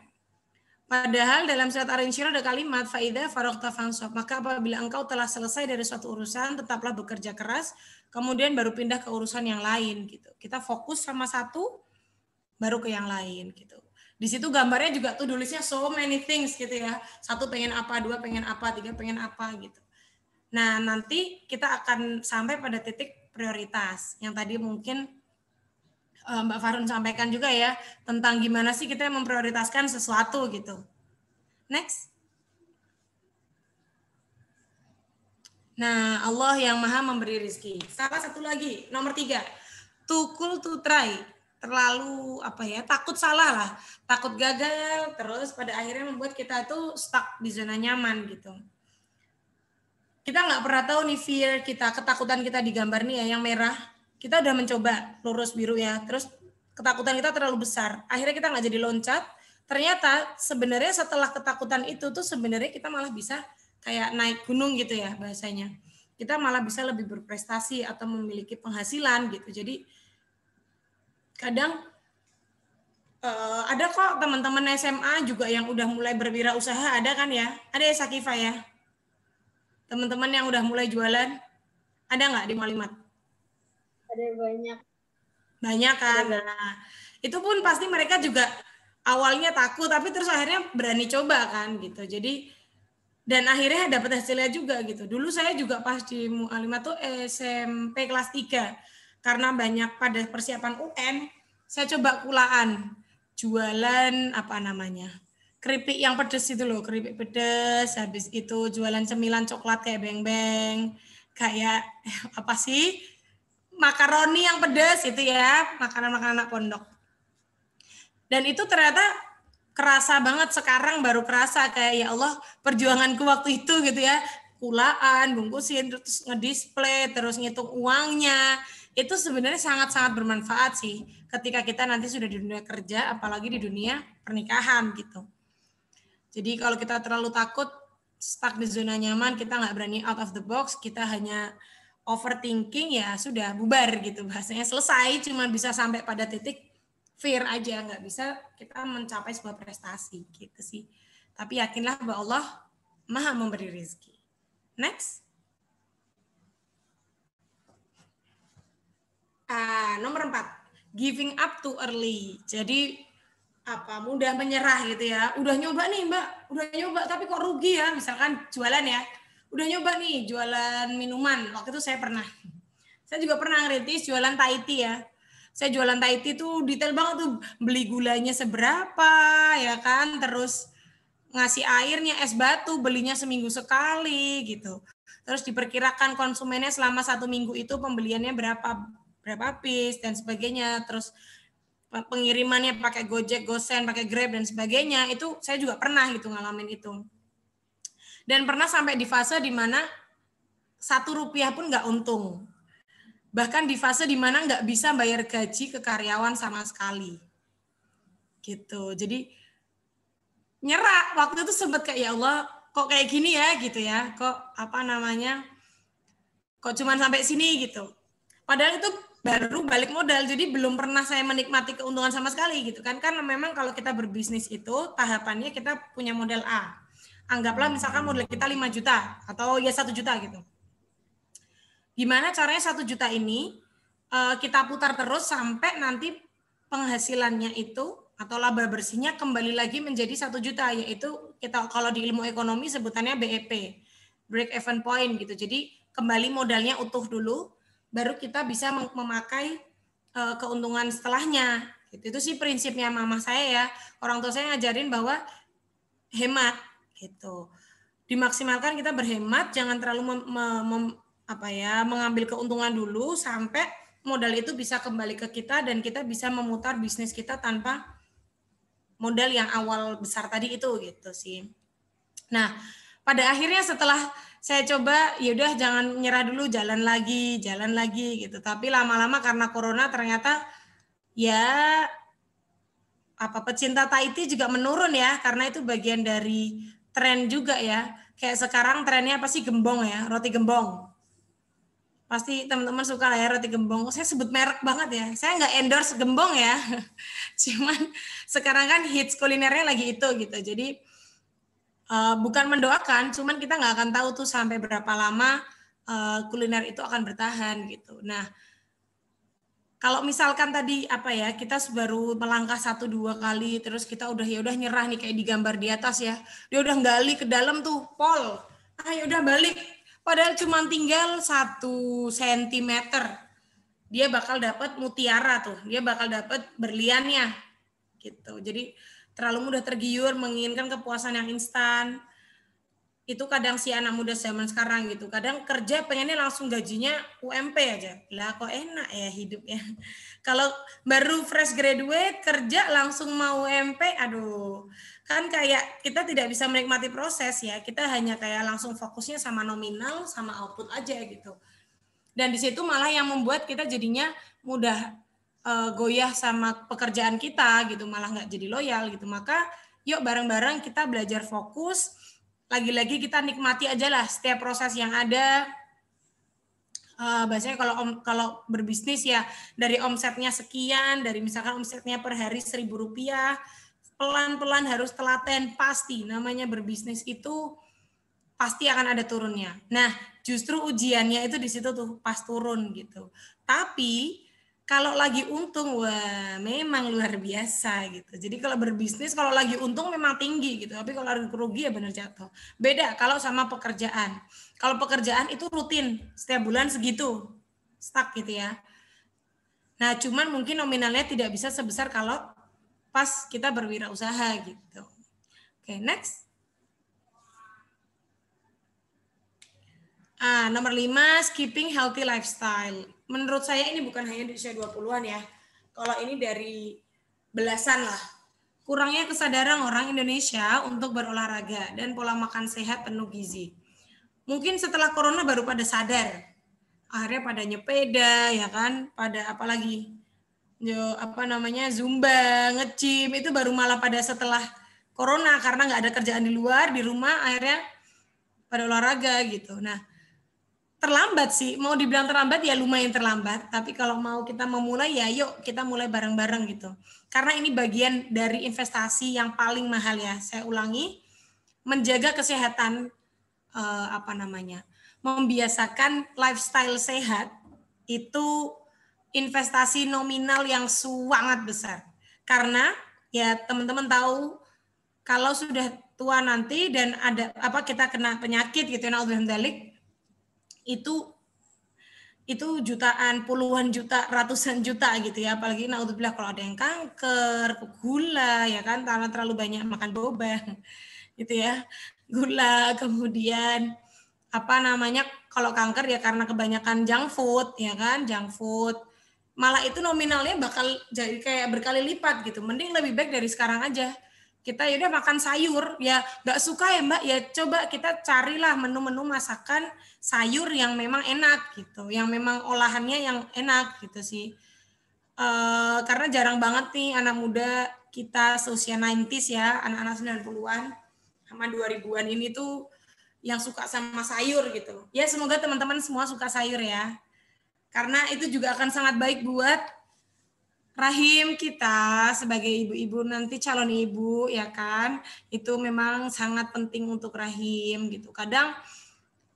padahal dalam surat Ar-Insyirah ada kalimat faida farokta fansop maka apabila engkau telah selesai dari suatu urusan tetaplah bekerja keras kemudian baru pindah ke urusan yang lain gitu kita fokus sama satu baru ke yang lain gitu di situ gambarnya juga tuh tulisnya so many things gitu ya satu pengen apa dua pengen apa tiga pengen apa gitu nah nanti kita akan sampai pada titik prioritas yang tadi mungkin eh, Mbak Farun sampaikan juga ya tentang gimana sih kita memprioritaskan sesuatu gitu next Nah, Allah yang maha memberi rizki. Salah satu lagi, nomor tiga. Tukul try terlalu apa ya takut salah lah takut gagal terus pada akhirnya membuat kita itu stuck di zona nyaman gitu kita nggak pernah tahu nih fear kita ketakutan kita di gambar nih ya yang merah kita udah mencoba lurus biru ya terus ketakutan kita terlalu besar akhirnya kita nggak jadi loncat ternyata sebenarnya setelah ketakutan itu tuh sebenarnya kita malah bisa kayak naik gunung gitu ya bahasanya kita malah bisa lebih berprestasi atau memiliki penghasilan gitu jadi kadang uh, ada kok teman-teman SMA juga yang udah mulai berwirausaha ada kan ya ada ya Sakifa ya teman-teman yang udah mulai jualan ada nggak di Malimat ada banyak banyak kan ada. Nah, itu pun pasti mereka juga awalnya takut tapi terus akhirnya berani coba kan gitu jadi dan akhirnya dapat hasilnya juga gitu dulu saya juga pas di Mu'alimat tuh SMP kelas 3 karena banyak pada persiapan UN, saya coba kulaan jualan apa namanya keripik yang pedes itu loh keripik pedes habis itu jualan cemilan coklat kayak beng-beng kayak eh, apa sih makaroni yang pedes itu ya makanan-makanan anak pondok dan itu ternyata kerasa banget sekarang baru kerasa kayak ya Allah perjuanganku waktu itu gitu ya kulaan, bungkusin, terus ngedisplay, terus ngitung uangnya. Itu sebenarnya sangat-sangat bermanfaat sih ketika kita nanti sudah di dunia kerja, apalagi di dunia pernikahan gitu. Jadi kalau kita terlalu takut stuck di zona nyaman, kita nggak berani out of the box, kita hanya overthinking ya sudah bubar gitu bahasanya selesai cuma bisa sampai pada titik fear aja nggak bisa kita mencapai sebuah prestasi gitu sih tapi yakinlah bahwa Allah maha memberi rezeki Next. Uh, nomor empat, giving up too early. Jadi apa mudah menyerah gitu ya. Udah nyoba nih mbak, udah nyoba tapi kok rugi ya. Misalkan jualan ya, udah nyoba nih jualan minuman. Waktu itu saya pernah. Saya juga pernah ngeritis jualan tea ya. Saya jualan tea tuh detail banget tuh beli gulanya seberapa ya kan, terus ngasih airnya es batu belinya seminggu sekali gitu terus diperkirakan konsumennya selama satu minggu itu pembeliannya berapa berapa piece dan sebagainya terus eh, pengirimannya pakai gojek gosen pakai grab dan sebagainya itu saya juga pernah gitu ngalamin itu dan pernah sampai di fase dimana satu rupiah pun nggak untung bahkan di fase dimana nggak bisa bayar gaji ke karyawan sama sekali gitu jadi nyerah waktu itu sempat kayak ya Allah kok kayak gini ya gitu ya kok apa namanya kok cuman sampai sini gitu padahal itu baru balik modal jadi belum pernah saya menikmati keuntungan sama sekali gitu kan karena memang kalau kita berbisnis itu tahapannya kita punya model A anggaplah misalkan modal kita 5 juta atau ya satu juta gitu gimana caranya satu juta ini eh, kita putar terus sampai nanti penghasilannya itu atau laba bersihnya kembali lagi menjadi satu juta yaitu kita kalau di ilmu ekonomi sebutannya BEP break even point gitu jadi kembali modalnya utuh dulu baru kita bisa memakai eh, keuntungan setelahnya gitu. itu sih prinsipnya mama saya ya orang tua saya ngajarin bahwa hemat gitu dimaksimalkan kita berhemat jangan terlalu mem, mem, apa ya mengambil keuntungan dulu sampai modal itu bisa kembali ke kita dan kita bisa memutar bisnis kita tanpa modal yang awal besar tadi itu gitu sih. Nah, pada akhirnya setelah saya coba yaudah jangan nyerah dulu jalan lagi jalan lagi gitu tapi lama-lama karena corona ternyata ya apa pecinta Tahiti juga menurun ya karena itu bagian dari tren juga ya kayak sekarang trennya apa sih gembong ya roti gembong pasti teman-teman suka lah ya roti gembong. Saya sebut merek banget ya. Saya nggak endorse gembong ya. Cuman sekarang kan hits kulinernya lagi itu gitu. Jadi uh, bukan mendoakan, cuman kita nggak akan tahu tuh sampai berapa lama uh, kuliner itu akan bertahan gitu. Nah, kalau misalkan tadi apa ya kita baru melangkah satu dua kali terus kita udah ya udah nyerah nih kayak di gambar di atas ya dia udah gali ke dalam tuh pol ayo ah, ya udah balik Padahal cuma tinggal satu sentimeter, dia bakal dapat mutiara tuh, dia bakal dapat berliannya, gitu. Jadi terlalu mudah tergiur menginginkan kepuasan yang instan. Itu kadang si anak muda zaman sekarang gitu. Kadang kerja pengennya langsung gajinya UMP aja. Lah kok enak ya hidupnya. Kalau baru fresh graduate kerja langsung mau UMP, aduh kan kayak kita tidak bisa menikmati proses ya kita hanya kayak langsung fokusnya sama nominal sama output aja gitu dan di situ malah yang membuat kita jadinya mudah uh, goyah sama pekerjaan kita gitu malah nggak jadi loyal gitu maka yuk bareng-bareng kita belajar fokus lagi-lagi kita nikmati aja lah setiap proses yang ada uh, eh, bahasanya kalau om, kalau berbisnis ya dari omsetnya sekian dari misalkan omsetnya per hari seribu rupiah pelan-pelan harus telaten pasti namanya berbisnis itu pasti akan ada turunnya. Nah, justru ujiannya itu di situ tuh pas turun gitu. Tapi kalau lagi untung wah memang luar biasa gitu. Jadi kalau berbisnis kalau lagi untung memang tinggi gitu, tapi kalau lagi rugi ya benar jatuh. Beda kalau sama pekerjaan. Kalau pekerjaan itu rutin setiap bulan segitu. Stuck gitu ya. Nah, cuman mungkin nominalnya tidak bisa sebesar kalau pas kita berwirausaha gitu. Oke, okay, next. Ah, nomor lima, skipping healthy lifestyle. Menurut saya ini bukan hanya di usia 20-an ya. Kalau ini dari belasan lah. Kurangnya kesadaran orang Indonesia untuk berolahraga dan pola makan sehat penuh gizi. Mungkin setelah corona baru pada sadar. Akhirnya pada nyepeda ya kan, pada apalagi yo apa namanya zumba, ngecim itu baru malah pada setelah corona karena nggak ada kerjaan di luar di rumah akhirnya pada olahraga gitu. Nah terlambat sih mau dibilang terlambat ya lumayan terlambat tapi kalau mau kita memulai ya yuk kita mulai bareng-bareng gitu karena ini bagian dari investasi yang paling mahal ya saya ulangi menjaga kesehatan eh, apa namanya membiasakan lifestyle sehat itu investasi nominal yang sangat besar. Karena ya teman-teman tahu kalau sudah tua nanti dan ada apa kita kena penyakit gitu naudzubillah itu itu jutaan, puluhan juta, ratusan juta gitu ya. Apalagi naudzubillah kalau ada yang kanker, gula ya kan karena terlalu banyak makan boba gitu ya. Gula kemudian apa namanya kalau kanker ya karena kebanyakan junk food ya kan junk food malah itu nominalnya bakal jadi kayak berkali lipat gitu. Mending lebih baik dari sekarang aja. Kita yaudah makan sayur, ya nggak suka ya mbak, ya coba kita carilah menu-menu masakan sayur yang memang enak gitu, yang memang olahannya yang enak gitu sih. Uh, karena jarang banget nih anak muda kita seusia 90s ya, anak-anak 90-an sama 2000-an ini tuh yang suka sama sayur gitu. Ya semoga teman-teman semua suka sayur ya. Karena itu juga akan sangat baik buat rahim kita sebagai ibu-ibu nanti calon ibu ya kan itu memang sangat penting untuk rahim gitu kadang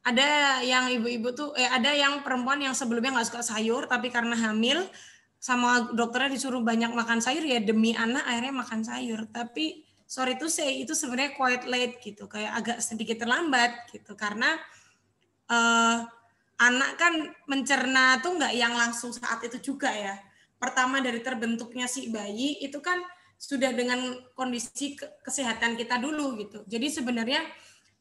ada yang ibu-ibu tuh eh ada yang perempuan yang sebelumnya nggak suka sayur tapi karena hamil sama dokternya disuruh banyak makan sayur ya demi anak akhirnya makan sayur tapi sorry tuh saya itu sebenarnya quite late gitu kayak agak sedikit terlambat gitu karena uh, anak kan mencerna tuh nggak yang langsung saat itu juga ya. Pertama dari terbentuknya si bayi itu kan sudah dengan kondisi kesehatan kita dulu gitu. Jadi sebenarnya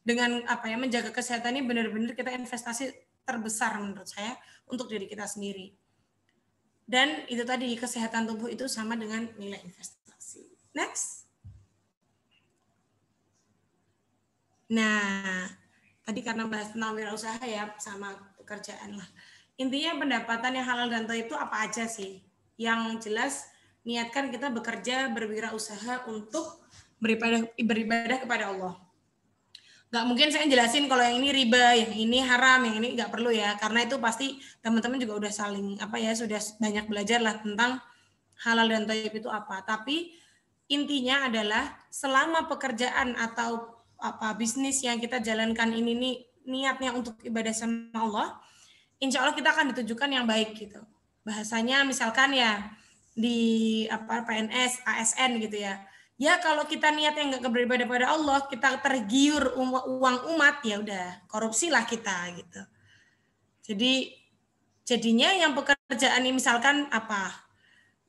dengan apa ya menjaga kesehatan ini benar-benar kita investasi terbesar menurut saya untuk diri kita sendiri. Dan itu tadi kesehatan tubuh itu sama dengan nilai investasi. Next. Nah, tadi karena bahas tentang wirausaha ya sama pekerjaan lah. Intinya pendapatan yang halal dan toib itu apa aja sih? Yang jelas niatkan kita bekerja berwirausaha untuk beribadah beribadah kepada Allah Gak mungkin saya jelasin kalau yang ini riba, yang ini haram, yang ini nggak perlu ya, karena itu pasti teman-teman juga udah saling apa ya sudah banyak belajar lah tentang halal dan toyib itu apa. Tapi intinya adalah selama pekerjaan atau apa bisnis yang kita jalankan ini nih niatnya untuk ibadah sama Allah, insya Allah kita akan ditujukan yang baik gitu. Bahasanya misalkan ya di apa PNS, ASN gitu ya. Ya kalau kita niatnya nggak beribadah pada Allah, kita tergiur uang umat ya udah korupsilah kita gitu. Jadi jadinya yang pekerjaan ini misalkan apa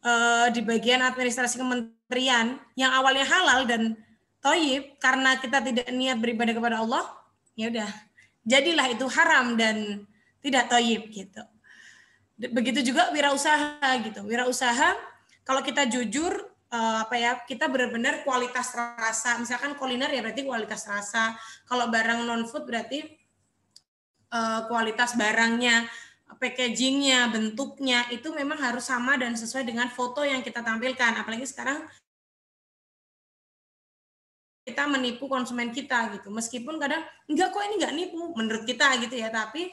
eh, di bagian administrasi kementerian yang awalnya halal dan toyib karena kita tidak niat beribadah kepada Allah, ya udah jadilah itu haram dan tidak toyib gitu. Begitu juga wirausaha gitu. Wirausaha kalau kita jujur eh, apa ya kita benar-benar kualitas rasa. Misalkan kuliner ya berarti kualitas rasa. Kalau barang non food berarti eh, kualitas barangnya, packagingnya, bentuknya itu memang harus sama dan sesuai dengan foto yang kita tampilkan. Apalagi sekarang kita menipu konsumen kita gitu. Meskipun kadang enggak kok ini enggak nipu menurut kita gitu ya, tapi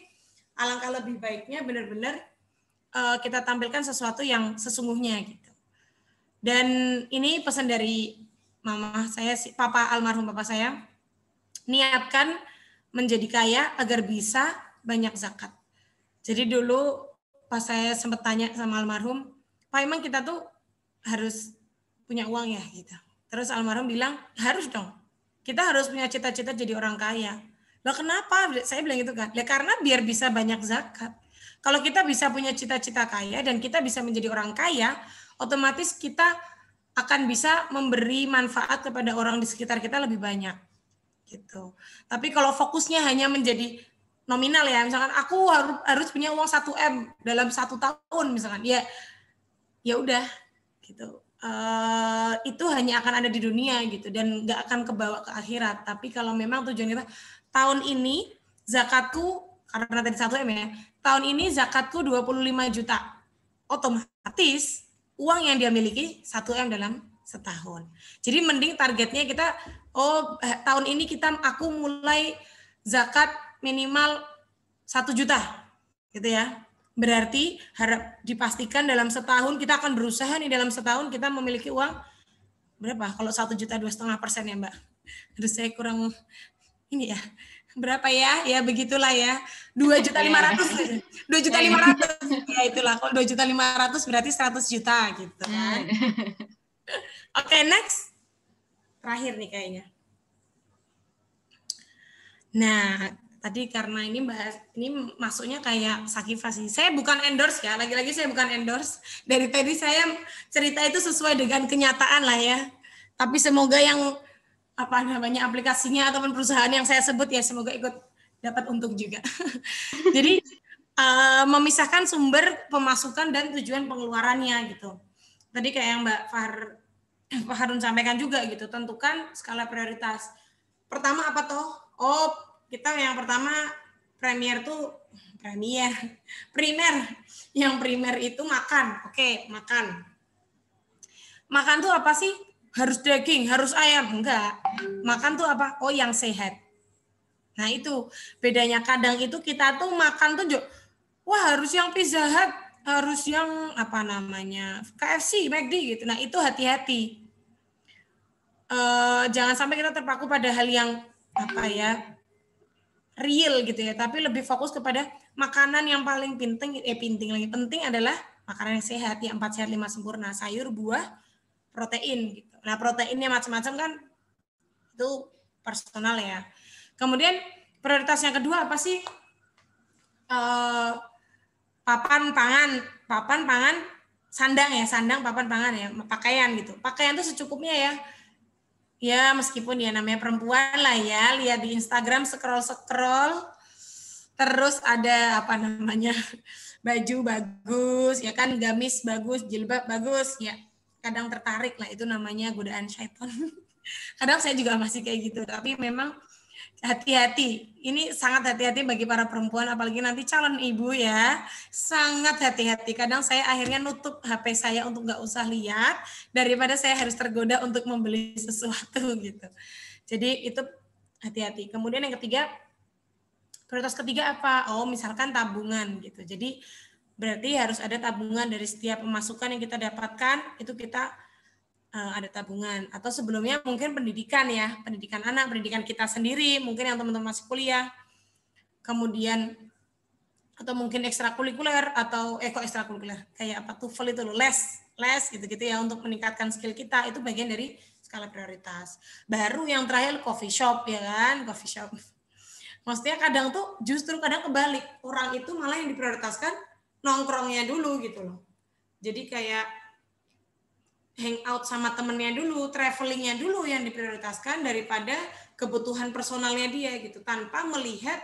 alangkah lebih baiknya benar-benar uh, kita tampilkan sesuatu yang sesungguhnya gitu. Dan ini pesan dari mama saya, si papa almarhum papa saya, niatkan menjadi kaya agar bisa banyak zakat. Jadi dulu pas saya sempat tanya sama almarhum, Pak emang kita tuh harus punya uang ya gitu Terus almarhum bilang, harus dong. Kita harus punya cita-cita jadi orang kaya. Loh kenapa? Saya bilang gitu kan. Ya karena biar bisa banyak zakat. Kalau kita bisa punya cita-cita kaya dan kita bisa menjadi orang kaya, otomatis kita akan bisa memberi manfaat kepada orang di sekitar kita lebih banyak. Gitu. Tapi kalau fokusnya hanya menjadi nominal ya, misalkan aku harus harus punya uang 1 M dalam satu tahun misalkan. Ya ya udah gitu uh, itu hanya akan ada di dunia gitu dan nggak akan kebawa ke akhirat. Tapi kalau memang tujuan kita tahun ini zakatku karena tadi satu m ya tahun ini zakatku 25 juta otomatis uang yang dia miliki 1 m dalam setahun. Jadi mending targetnya kita oh eh, tahun ini kita aku mulai zakat minimal satu juta gitu ya Berarti harap dipastikan dalam setahun kita akan berusaha nih dalam setahun kita memiliki uang berapa? Kalau satu juta dua setengah persen ya Mbak. Terus saya kurang ini ya berapa ya? Ya begitulah ya. Dua juta iya. lima ratus, dua juta iya. lima ratus. Ya itulah. Kalau dua juta lima ratus berarti seratus juta gitu hmm. kan. Oke okay, next, terakhir nih kayaknya. Nah tadi karena ini bahas ini masuknya kayak sakit sih. Saya bukan endorse ya, lagi-lagi saya bukan endorse. Dari tadi saya cerita itu sesuai dengan kenyataan lah ya. Tapi semoga yang apa namanya aplikasinya ataupun perusahaan yang saya sebut ya semoga ikut dapat untung juga. Jadi uh, memisahkan sumber pemasukan dan tujuan pengeluarannya gitu. Tadi kayak yang Mbak Far Pak Harun sampaikan juga gitu, tentukan skala prioritas. Pertama apa toh? Oh, kita yang pertama premier tuh premier primer yang primer itu makan oke makan makan tuh apa sih harus daging harus ayam enggak makan tuh apa oh yang sehat nah itu bedanya kadang itu kita tuh makan tuh wah harus yang pizza hut harus yang apa namanya KFC McD gitu nah itu hati-hati e, jangan sampai kita terpaku pada hal yang apa ya real gitu ya, tapi lebih fokus kepada makanan yang paling penting eh penting lagi penting adalah makanan yang sehat ya empat sehat lima sempurna sayur buah protein gitu. Nah proteinnya macam-macam kan itu personal ya. Kemudian prioritas yang kedua apa sih? Uh, papan pangan, papan pangan, sandang ya, sandang papan pangan ya, pakaian gitu. Pakaian itu secukupnya ya ya meskipun ya namanya perempuan lah ya lihat di Instagram scroll scroll terus ada apa namanya baju bagus ya kan gamis bagus jilbab bagus ya kadang tertarik lah itu namanya godaan syaitan kadang saya juga masih kayak gitu tapi memang hati-hati. Ini sangat hati-hati bagi para perempuan, apalagi nanti calon ibu ya. Sangat hati-hati. Kadang saya akhirnya nutup HP saya untuk nggak usah lihat, daripada saya harus tergoda untuk membeli sesuatu gitu. Jadi itu hati-hati. Kemudian yang ketiga, prioritas ketiga apa? Oh, misalkan tabungan gitu. Jadi berarti harus ada tabungan dari setiap pemasukan yang kita dapatkan, itu kita Eh, ada tabungan atau sebelumnya mungkin pendidikan ya pendidikan anak pendidikan kita sendiri mungkin yang teman-teman masih kuliah kemudian atau mungkin ekstrakurikuler atau eko eh, ekstrakurikuler kayak apa TOEFL itu lo les les gitu-gitu ya untuk meningkatkan skill kita itu bagian dari skala prioritas baru yang terakhir coffee shop ya kan coffee shop maksudnya kadang tuh justru kadang kebalik orang itu malah yang diprioritaskan nongkrongnya dulu gitu loh jadi kayak hangout sama temennya dulu, travelingnya dulu yang diprioritaskan daripada kebutuhan personalnya dia gitu, tanpa melihat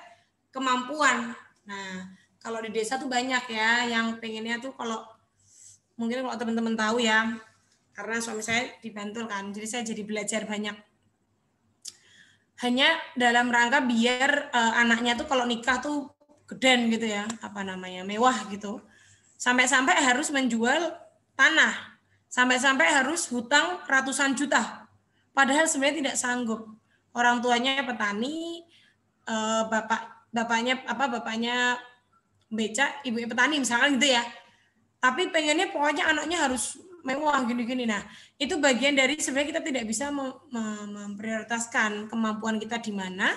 kemampuan. Nah, kalau di desa tuh banyak ya yang pengennya tuh kalau mungkin kalau teman-teman tahu ya, karena suami saya di Bantul kan, jadi saya jadi belajar banyak. Hanya dalam rangka biar uh, anaknya tuh kalau nikah tuh geden gitu ya, apa namanya, mewah gitu. Sampai-sampai harus menjual tanah Sampai-sampai harus hutang ratusan juta. Padahal sebenarnya tidak sanggup. Orang tuanya petani, eh, bapak bapaknya apa bapaknya beca, ibu petani misalnya gitu ya. Tapi pengennya pokoknya anaknya harus mewah gini-gini. Nah, itu bagian dari sebenarnya kita tidak bisa memprioritaskan kemampuan kita di mana,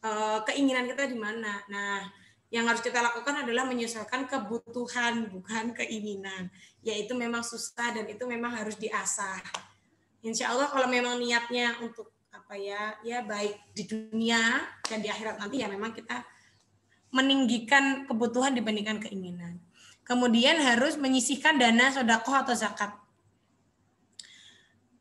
eh, keinginan kita di mana. Nah, yang harus kita lakukan adalah menyesuaikan kebutuhan bukan keinginan yaitu memang susah dan itu memang harus diasah insya Allah kalau memang niatnya untuk apa ya ya baik di dunia dan di akhirat nanti ya memang kita meninggikan kebutuhan dibandingkan keinginan kemudian harus menyisihkan dana sodakoh atau zakat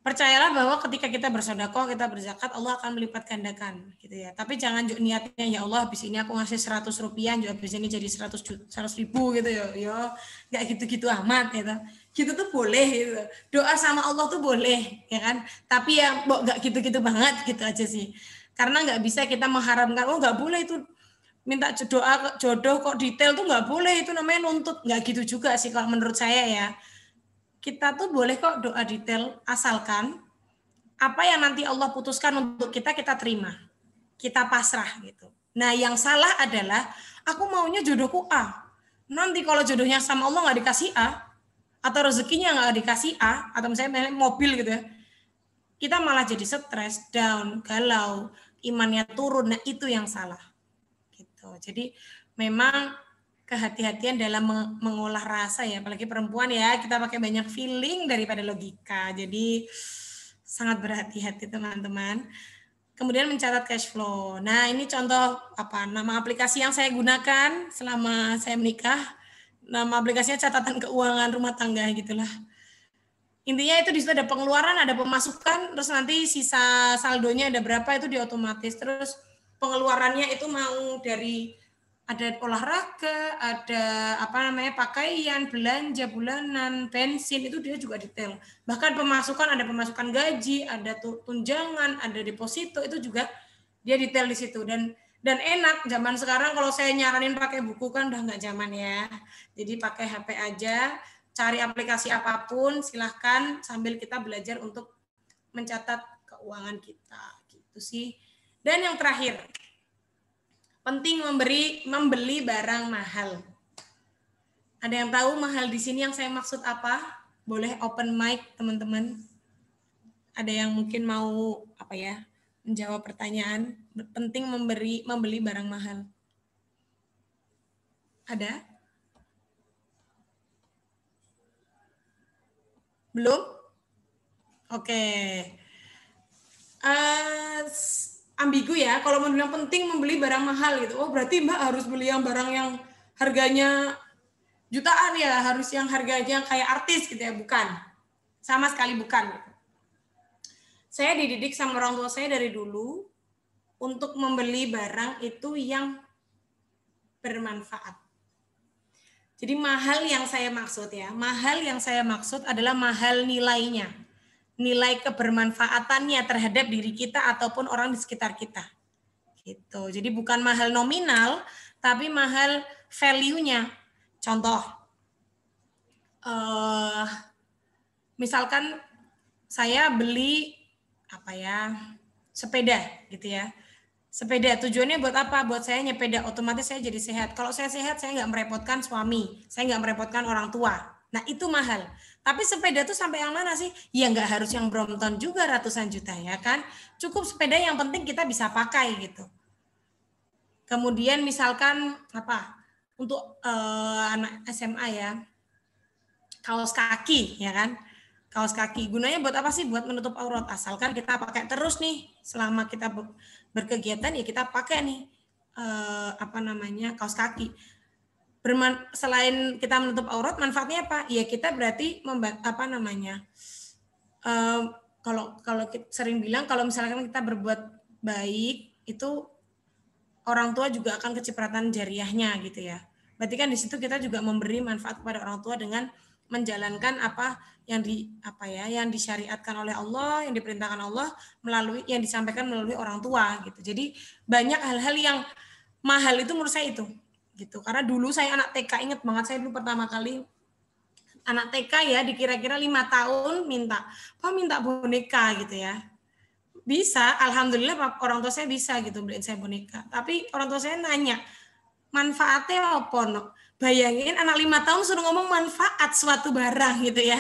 percayalah bahwa ketika kita bersodakoh, kita berzakat, Allah akan melipat gandakan gitu ya. Tapi jangan juga niatnya ya Allah habis ini aku ngasih 100 rupiah, juga habis ini jadi 100 juta, 100 ribu gitu ya. Yo, ya, nggak gitu-gitu amat gitu. Gitu tuh boleh gitu. Doa sama Allah tuh boleh ya kan. Tapi ya mbok nggak gitu-gitu banget gitu aja sih. Karena nggak bisa kita mengharapkan oh nggak boleh itu minta doa jodoh kok detail tuh nggak boleh itu namanya nuntut nggak gitu juga sih kalau menurut saya ya kita tuh boleh kok doa detail asalkan apa yang nanti Allah putuskan untuk kita kita terima. Kita pasrah gitu. Nah, yang salah adalah aku maunya jodohku A. Nanti kalau jodohnya sama Allah nggak dikasih A atau rezekinya nggak dikasih A atau misalnya mobil gitu ya. Kita malah jadi stres, down, galau, imannya turun. Nah, itu yang salah. Gitu. Jadi memang kehati-hatian dalam mengolah rasa ya apalagi perempuan ya kita pakai banyak feeling daripada logika jadi sangat berhati-hati teman-teman kemudian mencatat cash flow nah ini contoh apa nama aplikasi yang saya gunakan selama saya menikah nama aplikasinya catatan keuangan rumah tangga gitulah intinya itu di situ ada pengeluaran ada pemasukan terus nanti sisa saldonya ada berapa itu diotomatis terus pengeluarannya itu mau dari ada olahraga, ada apa namanya pakaian, belanja bulanan, bensin itu dia juga detail. Bahkan pemasukan ada pemasukan gaji, ada tunjangan, ada deposito itu juga dia detail di situ dan dan enak zaman sekarang kalau saya nyaranin pakai buku kan udah nggak zaman ya. Jadi pakai HP aja, cari aplikasi apapun silahkan sambil kita belajar untuk mencatat keuangan kita gitu sih. Dan yang terakhir, Penting memberi membeli barang mahal. Ada yang tahu mahal di sini yang saya maksud apa? Boleh open mic, teman-teman. Ada yang mungkin mau apa ya? menjawab pertanyaan. Penting memberi membeli barang mahal. Ada? Belum? Oke. Okay. Uh, eh, ambigu ya. Kalau mau bilang penting membeli barang mahal gitu, oh berarti Mbak harus beli yang barang yang harganya jutaan ya, harus yang harganya kayak artis gitu ya, bukan. Sama sekali bukan. Gitu. Saya dididik sama orang tua saya dari dulu untuk membeli barang itu yang bermanfaat. Jadi mahal yang saya maksud ya, mahal yang saya maksud adalah mahal nilainya nilai kebermanfaatannya terhadap diri kita ataupun orang di sekitar kita. Gitu. Jadi bukan mahal nominal, tapi mahal value-nya. Contoh, uh, misalkan saya beli apa ya sepeda gitu ya sepeda tujuannya buat apa buat saya nyepeda otomatis saya jadi sehat kalau saya sehat saya nggak merepotkan suami saya nggak merepotkan orang tua nah itu mahal tapi sepeda tuh sampai yang mana sih? Ya nggak harus yang Brompton juga ratusan juta ya kan. Cukup sepeda yang penting kita bisa pakai gitu. Kemudian misalkan apa? Untuk uh, anak SMA ya. Kaos kaki ya kan. Kaos kaki gunanya buat apa sih? Buat menutup aurat asalkan kita pakai terus nih selama kita berkegiatan ya kita pakai nih uh, apa namanya kaos kaki berman, selain kita menutup aurat manfaatnya apa? Ya kita berarti membat, apa namanya? Uh, kalau kalau kita sering bilang kalau misalkan kita berbuat baik itu orang tua juga akan kecipratan jariahnya gitu ya. Berarti kan di situ kita juga memberi manfaat kepada orang tua dengan menjalankan apa yang di apa ya yang disyariatkan oleh Allah yang diperintahkan Allah melalui yang disampaikan melalui orang tua gitu jadi banyak hal-hal yang mahal itu menurut saya itu gitu karena dulu saya anak TK inget banget saya dulu pertama kali anak TK ya di kira-kira lima tahun minta pak minta boneka gitu ya bisa alhamdulillah orang tua saya bisa gitu beliin saya boneka tapi orang tua saya nanya manfaatnya apa no? bayangin anak lima tahun suruh ngomong manfaat suatu barang gitu ya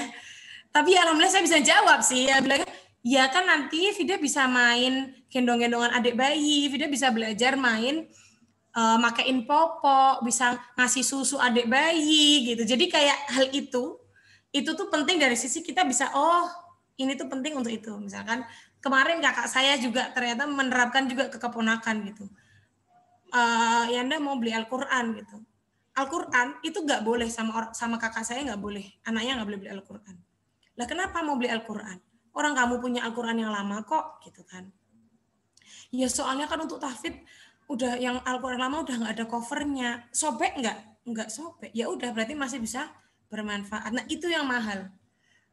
tapi ya, alhamdulillah saya bisa jawab sih ya bilang ya kan nanti Fida bisa main gendong-gendongan adik bayi Fida bisa belajar main uh, makein popok, bisa ngasih susu adik bayi gitu. Jadi kayak hal itu itu tuh penting dari sisi kita bisa oh ini tuh penting untuk itu. Misalkan kemarin kakak saya juga ternyata menerapkan juga kekeponakan gitu. Uh, eh, Yanda ya mau beli Al-Qur'an gitu. Al-Quran itu nggak boleh sama sama kakak saya nggak boleh, anaknya nggak boleh beli Al-Quran. Lah kenapa mau beli Al-Quran? Orang kamu punya Al-Quran yang lama kok, gitu kan? Ya soalnya kan untuk tahfidz udah yang al lama udah nggak ada covernya sobek nggak nggak sobek ya udah berarti masih bisa bermanfaat nah itu yang mahal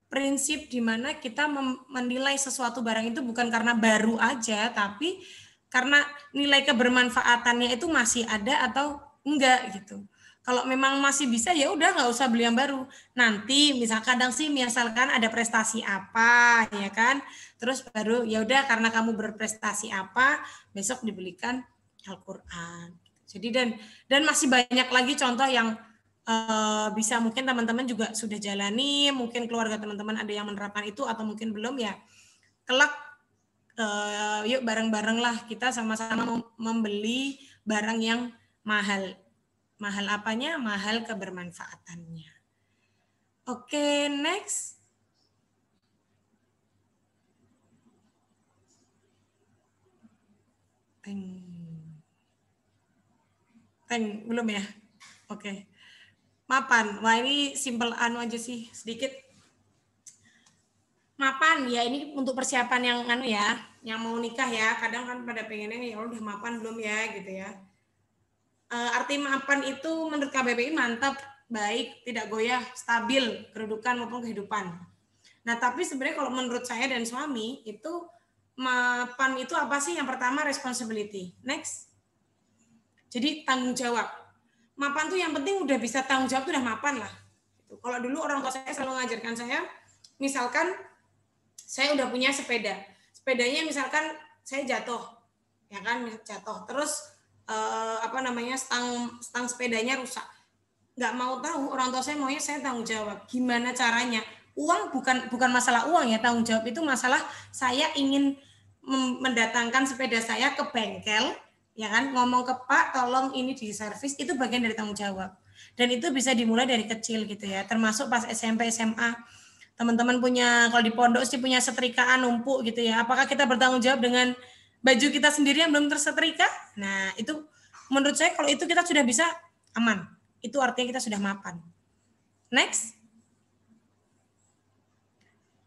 prinsip dimana kita menilai sesuatu barang itu bukan karena baru aja tapi karena nilai kebermanfaatannya itu masih ada atau enggak gitu kalau memang masih bisa ya udah nggak usah beli yang baru nanti misal kadang sih misalkan ada prestasi apa ya kan terus baru ya udah karena kamu berprestasi apa besok dibelikan Al-Quran. Jadi dan dan masih banyak lagi contoh yang uh, bisa mungkin teman-teman juga sudah jalani, mungkin keluarga teman-teman ada yang menerapkan itu atau mungkin belum ya. Kelak uh, yuk bareng-bareng lah kita sama-sama membeli barang yang mahal. Mahal apanya? Mahal kebermanfaatannya. Oke, okay, next. Thank Teng, kan, belum ya? Oke. Mapan. Wah, ini simple anu aja sih, sedikit. Mapan, ya ini untuk persiapan yang anu ya, yang mau nikah ya. Kadang kan pada pengennya ya udah mapan belum ya gitu ya. E, arti mapan itu menurut KBBI mantap, baik, tidak goyah, stabil, kedudukan maupun kehidupan. Nah, tapi sebenarnya kalau menurut saya dan suami itu mapan itu apa sih? Yang pertama responsibility. Next jadi tanggung jawab. Mapan tuh yang penting udah bisa tanggung jawab tuh udah mapan lah. Gitu. Kalau dulu orang tua saya selalu ngajarkan saya, misalkan saya udah punya sepeda, sepedanya misalkan saya jatuh, ya kan jatuh, terus eh, apa namanya stang stang sepedanya rusak, nggak mau tahu orang tua saya maunya saya tanggung jawab. Gimana caranya? Uang bukan bukan masalah uang ya tanggung jawab itu masalah saya ingin mendatangkan sepeda saya ke bengkel ya kan ngomong ke Pak tolong ini di servis itu bagian dari tanggung jawab dan itu bisa dimulai dari kecil gitu ya termasuk pas SMP SMA teman-teman punya kalau di pondok sih punya setrikaan numpuk gitu ya apakah kita bertanggung jawab dengan baju kita sendiri yang belum tersetrika nah itu menurut saya kalau itu kita sudah bisa aman itu artinya kita sudah mapan next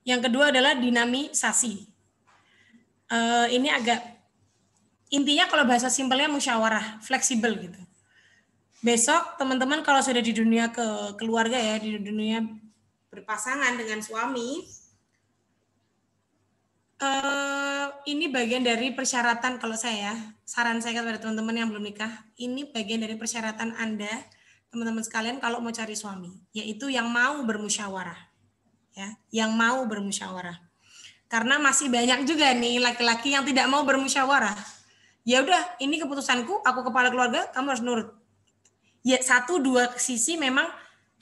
yang kedua adalah dinamisasi eh, ini agak intinya kalau bahasa simpelnya musyawarah, fleksibel gitu. Besok teman-teman kalau sudah di dunia ke keluarga ya, di dunia berpasangan dengan suami, uh, ini bagian dari persyaratan kalau saya, ya, saran saya kepada teman-teman yang belum nikah, ini bagian dari persyaratan Anda, teman-teman sekalian kalau mau cari suami, yaitu yang mau bermusyawarah. Ya, yang mau bermusyawarah. Karena masih banyak juga nih laki-laki yang tidak mau bermusyawarah ya udah ini keputusanku aku kepala keluarga kamu harus nurut ya satu dua sisi memang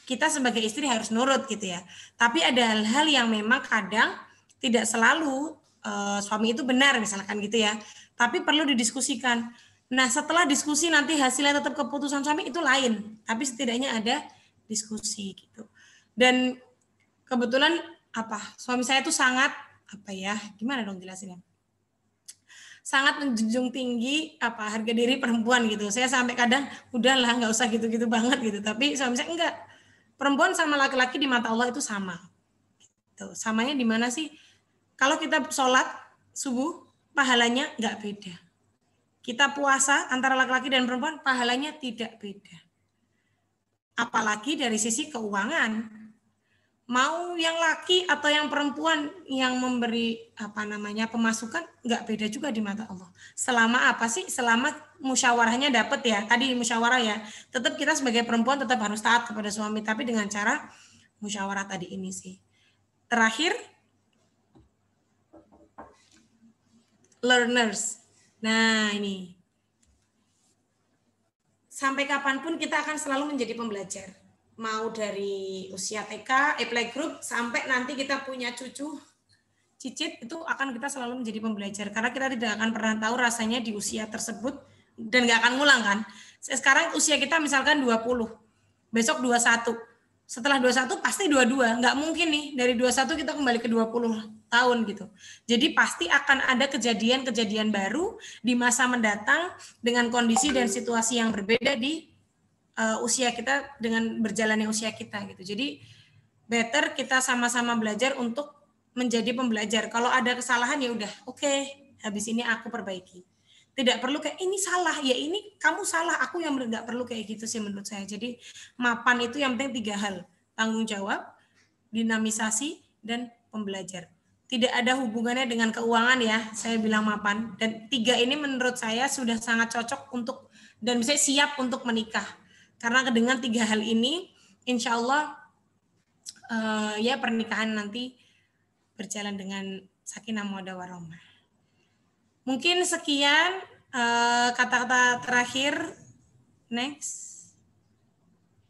kita sebagai istri harus nurut gitu ya tapi ada hal-hal yang memang kadang tidak selalu uh, suami itu benar misalkan gitu ya tapi perlu didiskusikan nah setelah diskusi nanti hasilnya tetap keputusan suami itu lain tapi setidaknya ada diskusi gitu dan kebetulan apa suami saya itu sangat apa ya gimana dong jelasinnya sangat menjunjung tinggi apa harga diri perempuan gitu. Saya sampai kadang udahlah nggak usah gitu-gitu banget gitu. Tapi suami saya enggak. Perempuan sama laki-laki di mata Allah itu sama. Gitu. Samanya di mana sih? Kalau kita sholat subuh, pahalanya nggak beda. Kita puasa antara laki-laki dan perempuan, pahalanya tidak beda. Apalagi dari sisi keuangan, mau yang laki atau yang perempuan yang memberi apa namanya pemasukan nggak beda juga di mata Allah. Selama apa sih? Selama musyawarahnya dapat ya. Tadi musyawarah ya. Tetap kita sebagai perempuan tetap harus taat kepada suami tapi dengan cara musyawarah tadi ini sih. Terakhir learners. Nah, ini. Sampai kapanpun kita akan selalu menjadi pembelajar mau dari usia TK, e eh, playgroup sampai nanti kita punya cucu cicit itu akan kita selalu menjadi pembelajar karena kita tidak akan pernah tahu rasanya di usia tersebut dan nggak akan ngulang kan. Sekarang usia kita misalkan 20, besok 21. Setelah 21 pasti 22, nggak mungkin nih dari 21 kita kembali ke 20 tahun gitu. Jadi pasti akan ada kejadian-kejadian baru di masa mendatang dengan kondisi dan situasi yang berbeda di uh, usia kita dengan berjalannya usia kita gitu. Jadi better kita sama-sama belajar untuk menjadi pembelajar. Kalau ada kesalahan ya udah, oke, okay, habis ini aku perbaiki. Tidak perlu kayak ini salah, ya ini kamu salah, aku yang nggak perlu kayak gitu sih menurut saya. Jadi mapan itu yang penting tiga hal, tanggung jawab, dinamisasi, dan pembelajar. Tidak ada hubungannya dengan keuangan ya, saya bilang mapan. Dan tiga ini menurut saya sudah sangat cocok untuk dan bisa siap untuk menikah karena dengan tiga hal ini, insya Allah uh, ya pernikahan nanti berjalan dengan sakinah mawaddah warahmah. Mungkin sekian eh, kata-kata uh, terakhir. Next.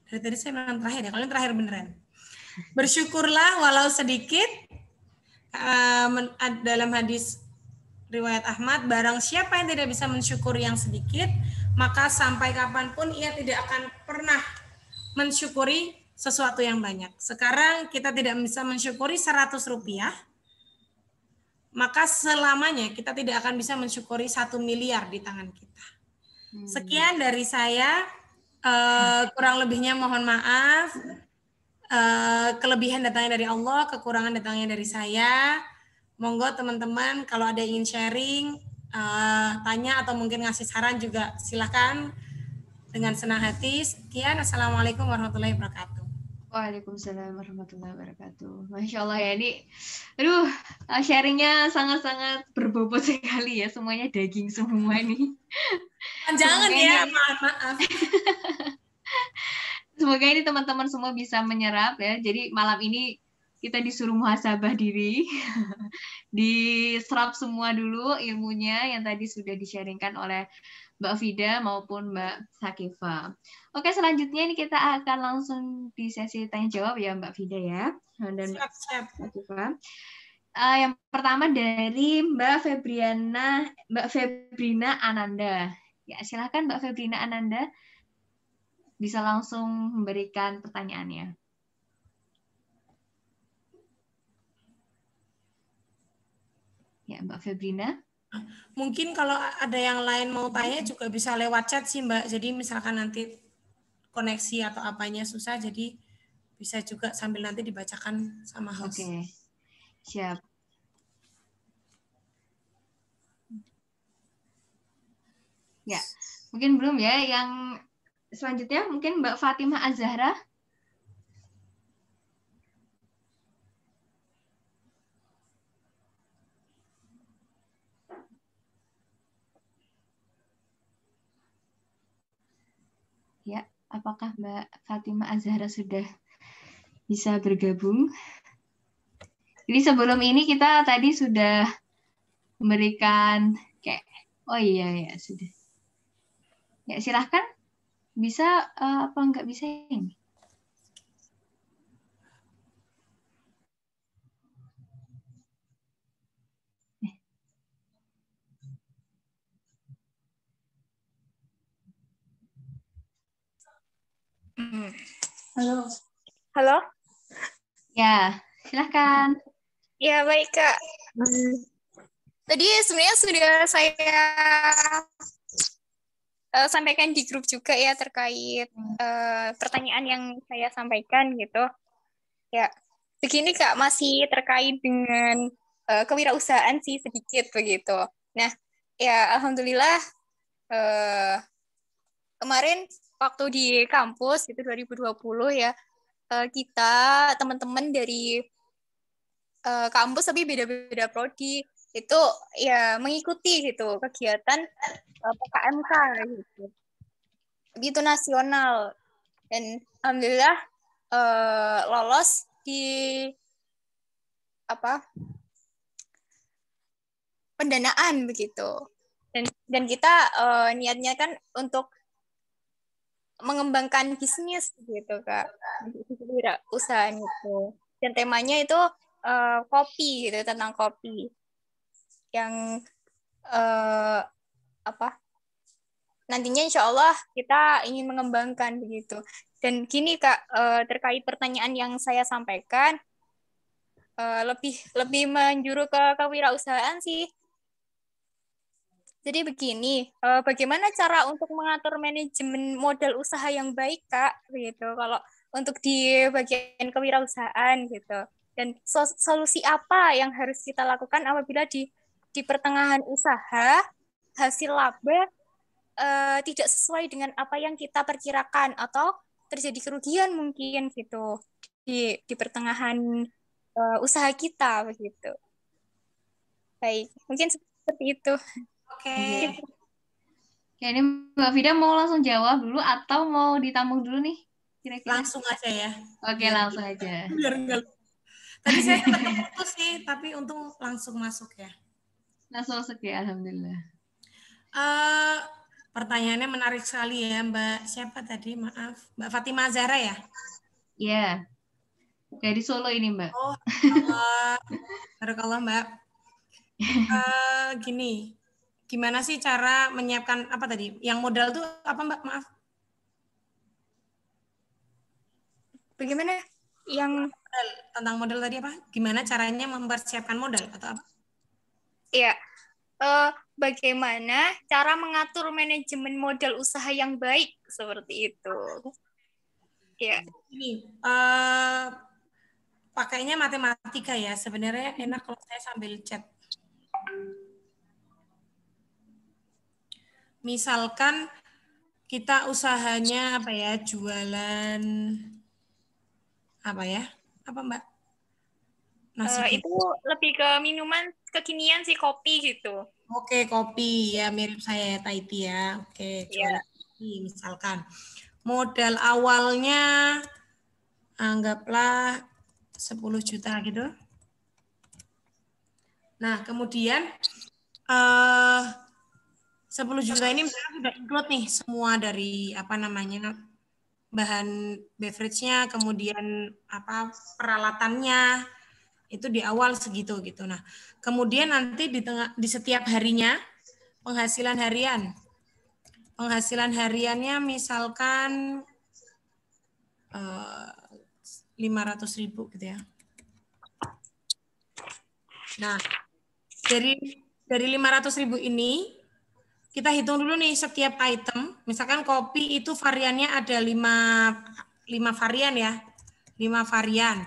Dari tadi saya bilang terakhir ya, kalau ini terakhir beneran. Bersyukurlah walau sedikit uh, dalam hadis riwayat Ahmad, barang siapa yang tidak bisa mensyukur yang sedikit, maka sampai kapanpun ia tidak akan pernah mensyukuri sesuatu yang banyak. Sekarang kita tidak bisa mensyukuri 100 rupiah, maka selamanya kita tidak akan bisa mensyukuri satu miliar di tangan kita. Hmm. Sekian dari saya, eh, kurang lebihnya mohon maaf. Eh, kelebihan datangnya dari Allah, kekurangan datangnya dari saya. Monggo teman-teman kalau ada yang ingin sharing, uh, tanya atau mungkin ngasih saran juga silahkan dengan senang hati. Sekian, Assalamualaikum warahmatullahi wabarakatuh. Waalaikumsalam warahmatullahi wabarakatuh. Masya Allah ya ini, aduh eh, sharingnya sangat-sangat berbobot sekali ya semuanya daging semua ini. Jangan ya, maaf. maaf. Semoga ini teman-teman semua bisa menyerap ya. Jadi malam ini kita disuruh muhasabah diri, diserap semua dulu ilmunya yang tadi sudah disharingkan oleh Mbak Fida maupun Mbak Sakifa. Oke, selanjutnya ini kita akan langsung di sesi tanya jawab ya Mbak Fida ya dan siap, Mbak Sakifa. Uh, yang pertama dari Mbak Febriana, Mbak Febrina Ananda. Ya, silahkan Mbak Febrina Ananda bisa langsung memberikan pertanyaannya. Ya, Mbak Febrina. Mungkin kalau ada yang lain mau tanya iya. juga bisa lewat chat sih Mbak. Jadi misalkan nanti koneksi atau apanya susah, jadi bisa juga sambil nanti dibacakan sama host. Oke, okay. siap. Ya, mungkin belum ya. Yang selanjutnya mungkin Mbak Fatimah Azahra. Apakah Mbak Fatima Azhara sudah bisa bergabung? Jadi sebelum ini kita tadi sudah memberikan kayak oh iya ya sudah. Ya silahkan bisa eh, apa nggak bisa ini? Halo. Halo? Ya, silahkan. Ya, baik, Kak. Hmm. Tadi sebenarnya sudah saya uh, sampaikan di grup juga ya terkait uh, pertanyaan yang saya sampaikan gitu. Ya, begini Kak, masih terkait dengan uh, kewirausahaan sih sedikit begitu. Nah, ya alhamdulillah uh, kemarin waktu di kampus gitu 2020 ya eh, kita teman-teman dari eh, kampus tapi beda-beda prodi itu ya mengikuti gitu kegiatan eh, PKMK gitu itu nasional dan alhamdulillah lolos di apa pendanaan begitu dan dan kita niatnya kan untuk mengembangkan bisnis gitu kak usaha itu dan temanya itu uh, kopi gitu tentang kopi yang uh, apa nantinya insya Allah kita ingin mengembangkan begitu dan gini kak uh, terkait pertanyaan yang saya sampaikan uh, lebih lebih menjuru ke kewirausahaan sih jadi begini, eh, bagaimana cara untuk mengatur manajemen modal usaha yang baik, Kak? Gitu. Kalau untuk di bagian kewirausahaan gitu. Dan solusi apa yang harus kita lakukan apabila di di pertengahan usaha hasil laba uh, tidak sesuai dengan apa yang kita perkirakan atau terjadi kerugian mungkin gitu di di pertengahan uh, usaha kita begitu. Baik, mungkin seperti itu. Oke. Okay. Iya. Ya, ini Mbak Fida mau langsung jawab dulu atau mau ditambung dulu nih? Kira-kira. Langsung aja ya. Oke, okay, langsung aja. Biar enggak. Tadi saya putus sih, tapi untung langsung masuk ya. Langsung masuk ya, Alhamdulillah. Uh, pertanyaannya menarik sekali ya, Mbak. Siapa tadi? Maaf. Mbak Fatima Zara ya? Iya. Yeah. Dari Solo ini, Mbak. Oh, Allah. Barakallah, Mbak. Uh, gini, gimana sih cara menyiapkan apa tadi? Yang modal tuh apa Mbak? Maaf. Bagaimana yang modal, tentang modal tadi apa? Gimana caranya mempersiapkan modal atau apa? Iya. Uh, bagaimana cara mengatur manajemen modal usaha yang baik seperti itu? Iya. Ini uh, pakainya matematika ya. Sebenarnya enak kalau saya sambil chat misalkan kita usahanya apa ya jualan apa ya apa mbak Nasi uh, itu lebih ke minuman kekinian sih kopi gitu oke okay, kopi ya mirip saya Taiti ya oke okay, iya. jualan yeah. kopi misalkan modal awalnya anggaplah 10 juta gitu nah kemudian uh, 10 juta ini sudah include nih semua dari apa namanya bahan beverage-nya, kemudian apa peralatannya itu di awal segitu gitu. Nah, kemudian nanti di tengah di setiap harinya penghasilan harian. Penghasilan hariannya misalkan eh, 500 ribu gitu ya. Nah, dari dari 500 ribu ini kita hitung dulu nih setiap item. Misalkan kopi itu variannya ada lima, lima varian ya. Lima varian.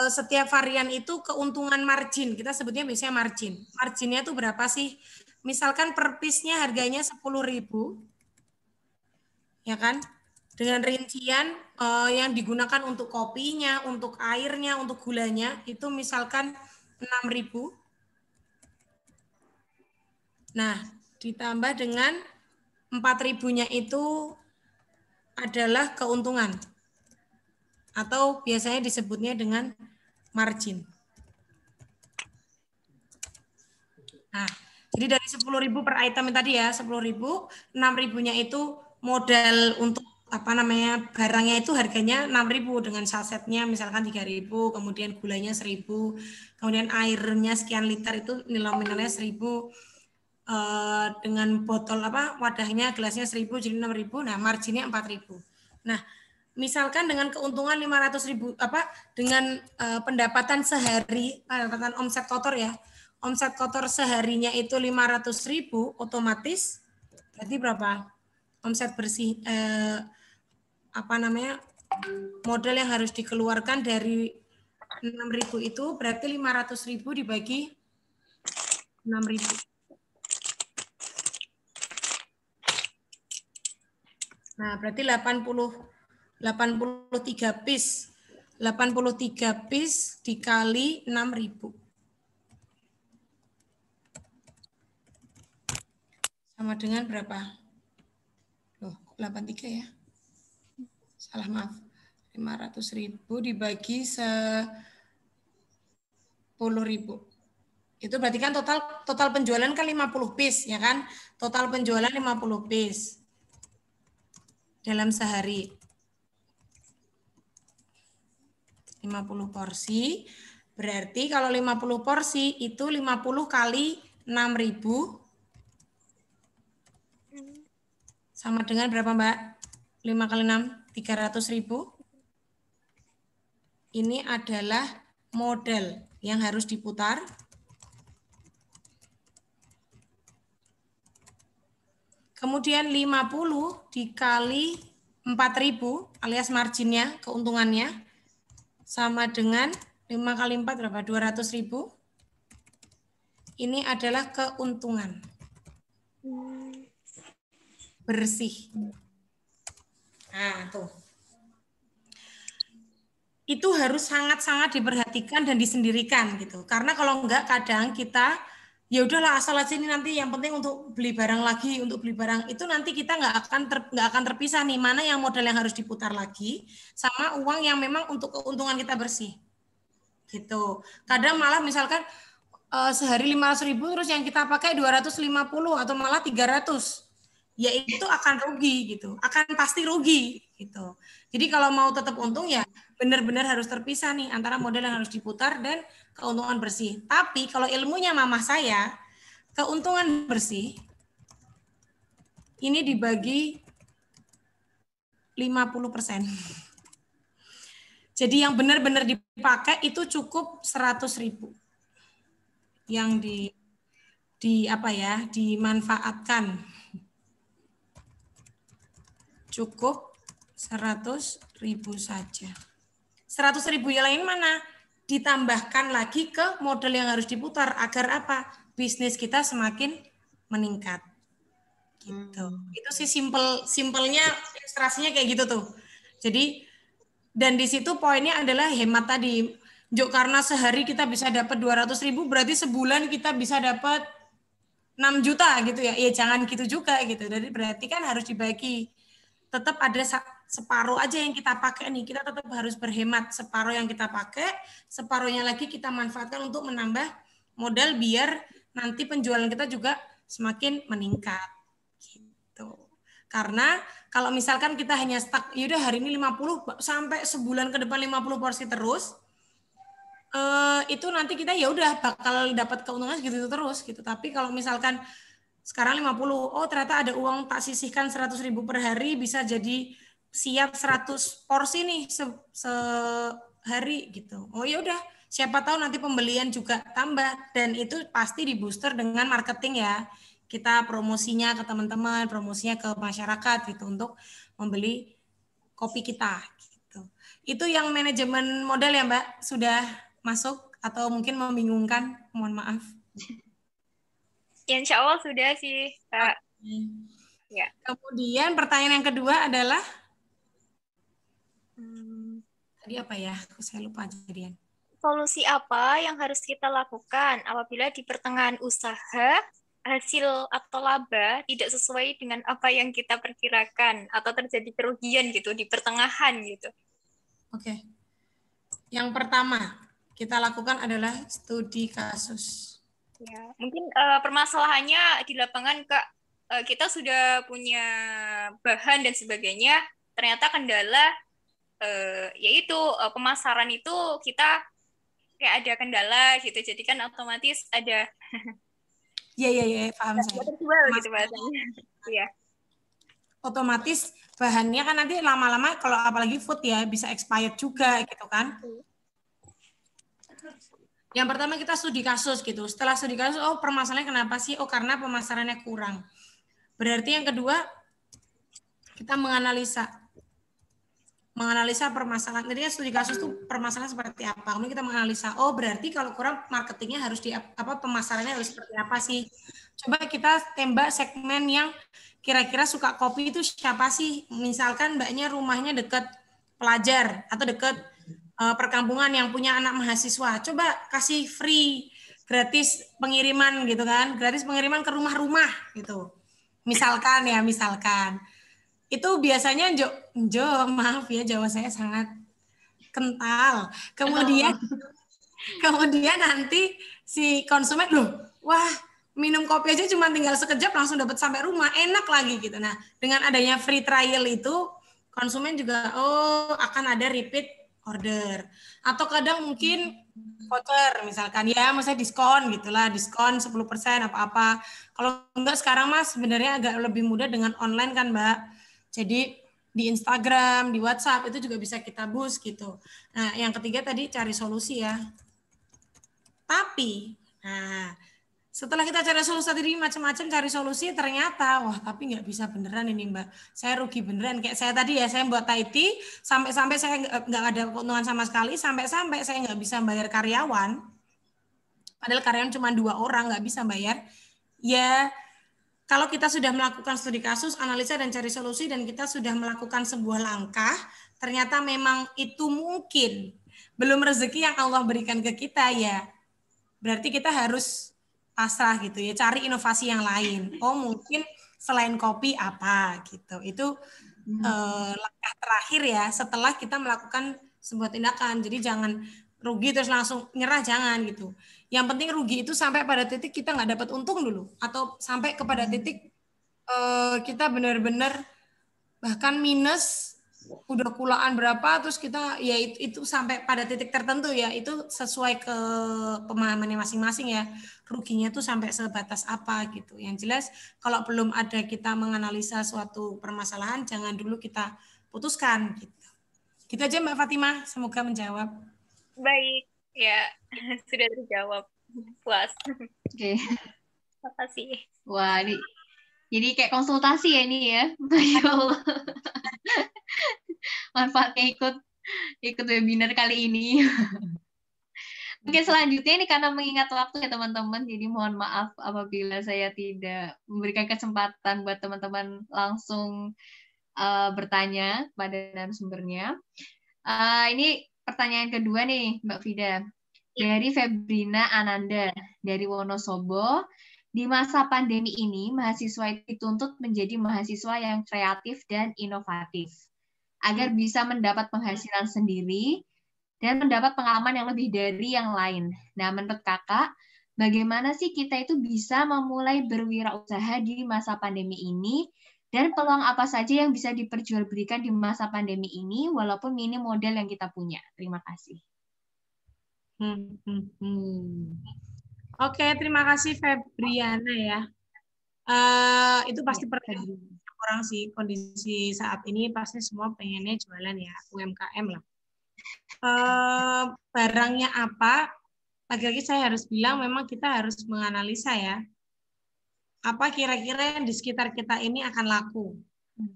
Eh, setiap varian itu keuntungan margin. Kita sebutnya biasanya margin. Marginnya itu berapa sih? Misalkan per piece-nya harganya sepuluh ribu. Ya kan? Dengan rincian uh, yang digunakan untuk kopinya, untuk airnya, untuk gulanya, itu misalkan enam ribu. Nah, ditambah dengan 4000-nya itu adalah keuntungan atau biasanya disebutnya dengan margin. Nah, jadi dari 10.000 per item tadi ya, 10.000, 6.000-nya itu modal untuk apa namanya barangnya itu harganya 6.000 dengan sasetnya misalkan 3.000, kemudian gulanya 1.000, kemudian airnya sekian liter itu nominalnya seribu. Eh, dengan botol apa wadahnya gelasnya 1000 jadi 6000 nah marginnya 4000 nah misalkan dengan keuntungan 500 ribu apa dengan uh, pendapatan sehari pendapatan omset kotor ya omset kotor seharinya itu 500 ribu otomatis berarti berapa omset bersih eh, apa namanya modal yang harus dikeluarkan dari 6000 itu berarti 500 ribu dibagi 6000 Nah, berarti 80 83 piece. 83 piece dikali 6000. Sama dengan berapa? Loh, 83 ya? Salah maaf. 500.000 dibagi se 10.000 itu berarti kan total total penjualan kan 50 piece ya kan total penjualan 50 piece dalam sehari. 50 porsi. Berarti kalau 50 porsi itu 50 kali 6000 sama dengan berapa Mbak? 5 kali 6 300.000. Ini adalah model yang harus diputar Kemudian 50 dikali 4000 alias marginnya, keuntungannya sama dengan 5 kali 4 berapa? 200.000. Ini adalah keuntungan. Bersih. Nah, tuh. Itu harus sangat-sangat diperhatikan dan disendirikan gitu. Karena kalau enggak kadang kita ya udahlah asal aja ini nanti yang penting untuk beli barang lagi untuk beli barang itu nanti kita nggak akan ter, nggak akan terpisah nih mana yang modal yang harus diputar lagi sama uang yang memang untuk keuntungan kita bersih gitu kadang malah misalkan uh, sehari 500 ribu terus yang kita pakai 250 atau malah 300 ya itu akan rugi gitu akan pasti rugi gitu jadi kalau mau tetap untung ya benar-benar harus terpisah nih antara modal yang harus diputar dan keuntungan bersih. Tapi kalau ilmunya mama saya, keuntungan bersih ini dibagi 50%. Jadi yang benar-benar dipakai itu cukup 100 ribu yang di di apa ya dimanfaatkan cukup 100 ribu saja. 100 ribu yang lain mana? Ditambahkan lagi ke model yang harus diputar agar apa? Bisnis kita semakin meningkat. Gitu. Hmm. Itu sih simpel simpelnya ilustrasinya kayak gitu tuh. Jadi dan di situ poinnya adalah hemat tadi. Juk karena sehari kita bisa dapat dua ratus ribu berarti sebulan kita bisa dapat 6 juta gitu ya. Iya jangan gitu juga gitu. Jadi berarti kan harus dibagi. Tetap ada separuh aja yang kita pakai nih. Kita tetap harus berhemat separuh yang kita pakai, separuhnya lagi kita manfaatkan untuk menambah modal biar nanti penjualan kita juga semakin meningkat. Gitu. Karena kalau misalkan kita hanya stuck, yaudah hari ini 50 sampai sebulan ke depan 50 porsi terus, eh, itu nanti kita ya udah bakal dapat keuntungan segitu terus gitu. Tapi kalau misalkan sekarang 50, oh ternyata ada uang tak sisihkan 100 ribu per hari bisa jadi siap 100 porsi nih se sehari gitu. Oh ya udah, siapa tahu nanti pembelian juga tambah dan itu pasti di booster dengan marketing ya. Kita promosinya ke teman-teman, promosinya ke masyarakat gitu untuk membeli kopi kita gitu. Itu yang manajemen modal ya, Mbak, sudah masuk atau mungkin membingungkan? Mohon maaf. Ya, insya Allah sudah sih, Kak. Ya. Kemudian pertanyaan yang kedua adalah Hmm, tadi apa ya? Saya lupa kejadian. Solusi apa yang harus kita lakukan apabila di pertengahan usaha hasil atau laba tidak sesuai dengan apa yang kita perkirakan atau terjadi kerugian gitu di pertengahan gitu. Oke. Okay. Yang pertama kita lakukan adalah studi kasus. Ya, mungkin uh, permasalahannya di lapangan Kak uh, kita sudah punya bahan dan sebagainya, ternyata kendala Eh, yaitu uh, eh, pemasaran itu kita kayak ada kendala gitu jadi kan otomatis ada ya ya ya paham saya. Terjual gitu ya. Otomatis bahannya kan nanti lama-lama kalau apalagi food ya bisa expired juga gitu kan. Yang pertama kita studi kasus gitu. Setelah studi kasus, oh permasalahannya kenapa sih? Oh karena pemasarannya kurang. Berarti yang kedua kita menganalisa menganalisa permasalahan. Jadi kan studi kasus itu permasalahan seperti apa. Kemudian kita menganalisa, oh berarti kalau kurang marketingnya harus di apa pemasarannya harus seperti apa sih? Coba kita tembak segmen yang kira-kira suka kopi itu siapa sih? Misalkan mbaknya rumahnya dekat pelajar atau dekat uh, eh, perkampungan yang punya anak mahasiswa. Coba kasih free gratis pengiriman gitu kan, gratis pengiriman ke rumah-rumah gitu. Misalkan ya, misalkan itu biasanya Jo, Jo maaf ya Jawa saya sangat kental. Kemudian kemudian nanti si konsumen loh, wah minum kopi aja cuma tinggal sekejap langsung dapat sampai rumah enak lagi gitu. Nah dengan adanya free trial itu konsumen juga oh akan ada repeat order atau kadang mungkin voucher misalkan ya misalnya diskon gitulah diskon 10% apa-apa kalau enggak sekarang mas sebenarnya agak lebih mudah dengan online kan mbak jadi di Instagram, di WhatsApp itu juga bisa kita boost gitu. Nah, yang ketiga tadi cari solusi ya. Tapi, nah setelah kita cari solusi tadi macam-macam cari solusi ternyata wah tapi nggak bisa beneran ini mbak saya rugi beneran kayak saya tadi ya saya buat IT sampai-sampai saya nggak ada keuntungan sama sekali sampai-sampai saya nggak bisa bayar karyawan padahal karyawan cuma dua orang nggak bisa bayar ya kalau kita sudah melakukan studi kasus, analisa dan cari solusi dan kita sudah melakukan sebuah langkah, ternyata memang itu mungkin belum rezeki yang Allah berikan ke kita ya. Berarti kita harus pasrah gitu ya, cari inovasi yang lain. Oh, mungkin selain kopi apa gitu. Itu hmm. eh, langkah terakhir ya setelah kita melakukan sebuah tindakan. Jadi jangan rugi terus langsung nyerah jangan gitu. Yang penting rugi itu sampai pada titik kita nggak dapat untung dulu atau sampai kepada hmm. titik uh, kita benar-benar bahkan minus udah kulaan berapa terus kita ya itu, itu sampai pada titik tertentu ya itu sesuai ke pemahamannya masing-masing ya ruginya tuh sampai sebatas apa gitu yang jelas kalau belum ada kita menganalisa suatu permasalahan jangan dulu kita putuskan gitu kita gitu aja Mbak Fatimah semoga menjawab Baik, ya sudah terjawab. Puas. Oke. Okay. Makasih. Wah, ini jadi kayak konsultasi ya ini ya. Masya Allah. Manfaatnya ikut ikut webinar kali ini. Oke, selanjutnya ini karena mengingat waktu ya teman-teman, jadi mohon maaf apabila saya tidak memberikan kesempatan buat teman-teman langsung uh, bertanya pada narasumbernya. Uh, ini pertanyaan kedua nih Mbak Fida. Iya. Dari Febrina Ananda dari Wonosobo, di masa pandemi ini mahasiswa dituntut menjadi mahasiswa yang kreatif dan inovatif agar iya. bisa mendapat penghasilan sendiri dan mendapat pengalaman yang lebih dari yang lain. Nah, menurut Kakak, bagaimana sih kita itu bisa memulai berwirausaha di masa pandemi ini dan peluang apa saja yang bisa diperjualbelikan di masa pandemi ini, walaupun minim model yang kita punya. Terima kasih. Hmm, hmm, Oke, hmm. Oke, terima kasih Febriana ya. Uh, itu pasti ya, pertanyaan orang sih kondisi saat ini pasti semua pengennya jualan ya UMKM lah. Uh, barangnya apa? Lagi-lagi saya harus bilang ya. memang kita harus menganalisa ya apa kira-kira yang di sekitar kita ini akan laku. Hmm.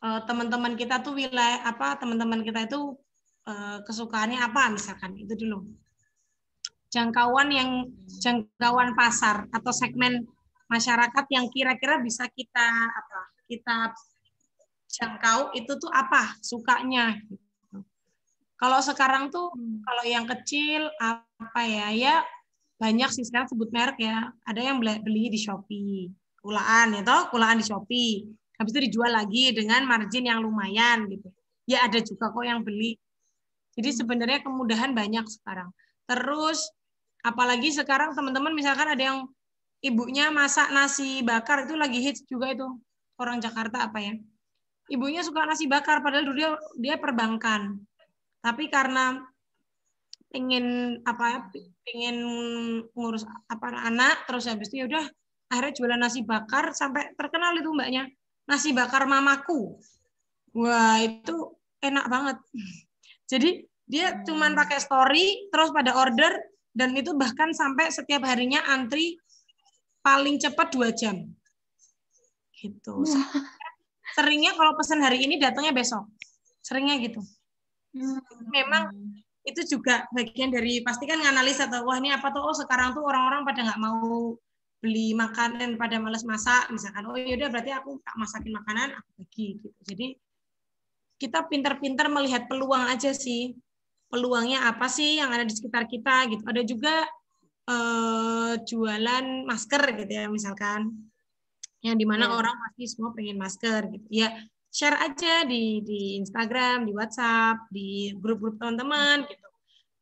Eh, teman-teman kita tuh wilayah apa teman-teman kita itu eh, kesukaannya apa misalkan itu dulu. Jangkauan yang jangkauan pasar atau segmen masyarakat yang kira-kira bisa kita apa kita jangkau itu tuh apa sukanya gitu. kalau sekarang tuh hmm. kalau yang kecil apa ya ya banyak sih sekarang sebut merek ya. Ada yang beli di Shopee, kulaan ya toh, kulaan di Shopee. Habis itu dijual lagi dengan margin yang lumayan gitu. Ya ada juga kok yang beli. Jadi hmm. sebenarnya kemudahan banyak sekarang. Terus apalagi sekarang teman-teman misalkan ada yang ibunya masak nasi bakar itu lagi hits juga itu orang Jakarta apa ya. Ibunya suka nasi bakar padahal dulu dia, dia perbankan. Tapi karena pengen apa ya, pengen ngurus apa anak terus habis itu ya udah akhirnya jualan nasi bakar sampai terkenal itu mbaknya nasi bakar mamaku wah itu enak banget jadi dia hmm. cuman pakai story terus pada order dan itu bahkan sampai setiap harinya antri paling cepat dua jam gitu seringnya kalau pesan hari ini datangnya besok seringnya gitu hmm. memang itu juga bagian dari pastikan analisa atau wah ini apa tuh oh sekarang tuh orang-orang pada nggak mau beli makanan pada males masak misalkan oh yaudah berarti aku tak masakin makanan aku bagi gitu jadi kita pintar-pintar melihat peluang aja sih peluangnya apa sih yang ada di sekitar kita gitu ada juga eh, jualan masker gitu ya misalkan yang dimana ya. orang pasti semua pengen masker gitu ya share aja di di Instagram, di WhatsApp, di grup-grup teman-teman gitu.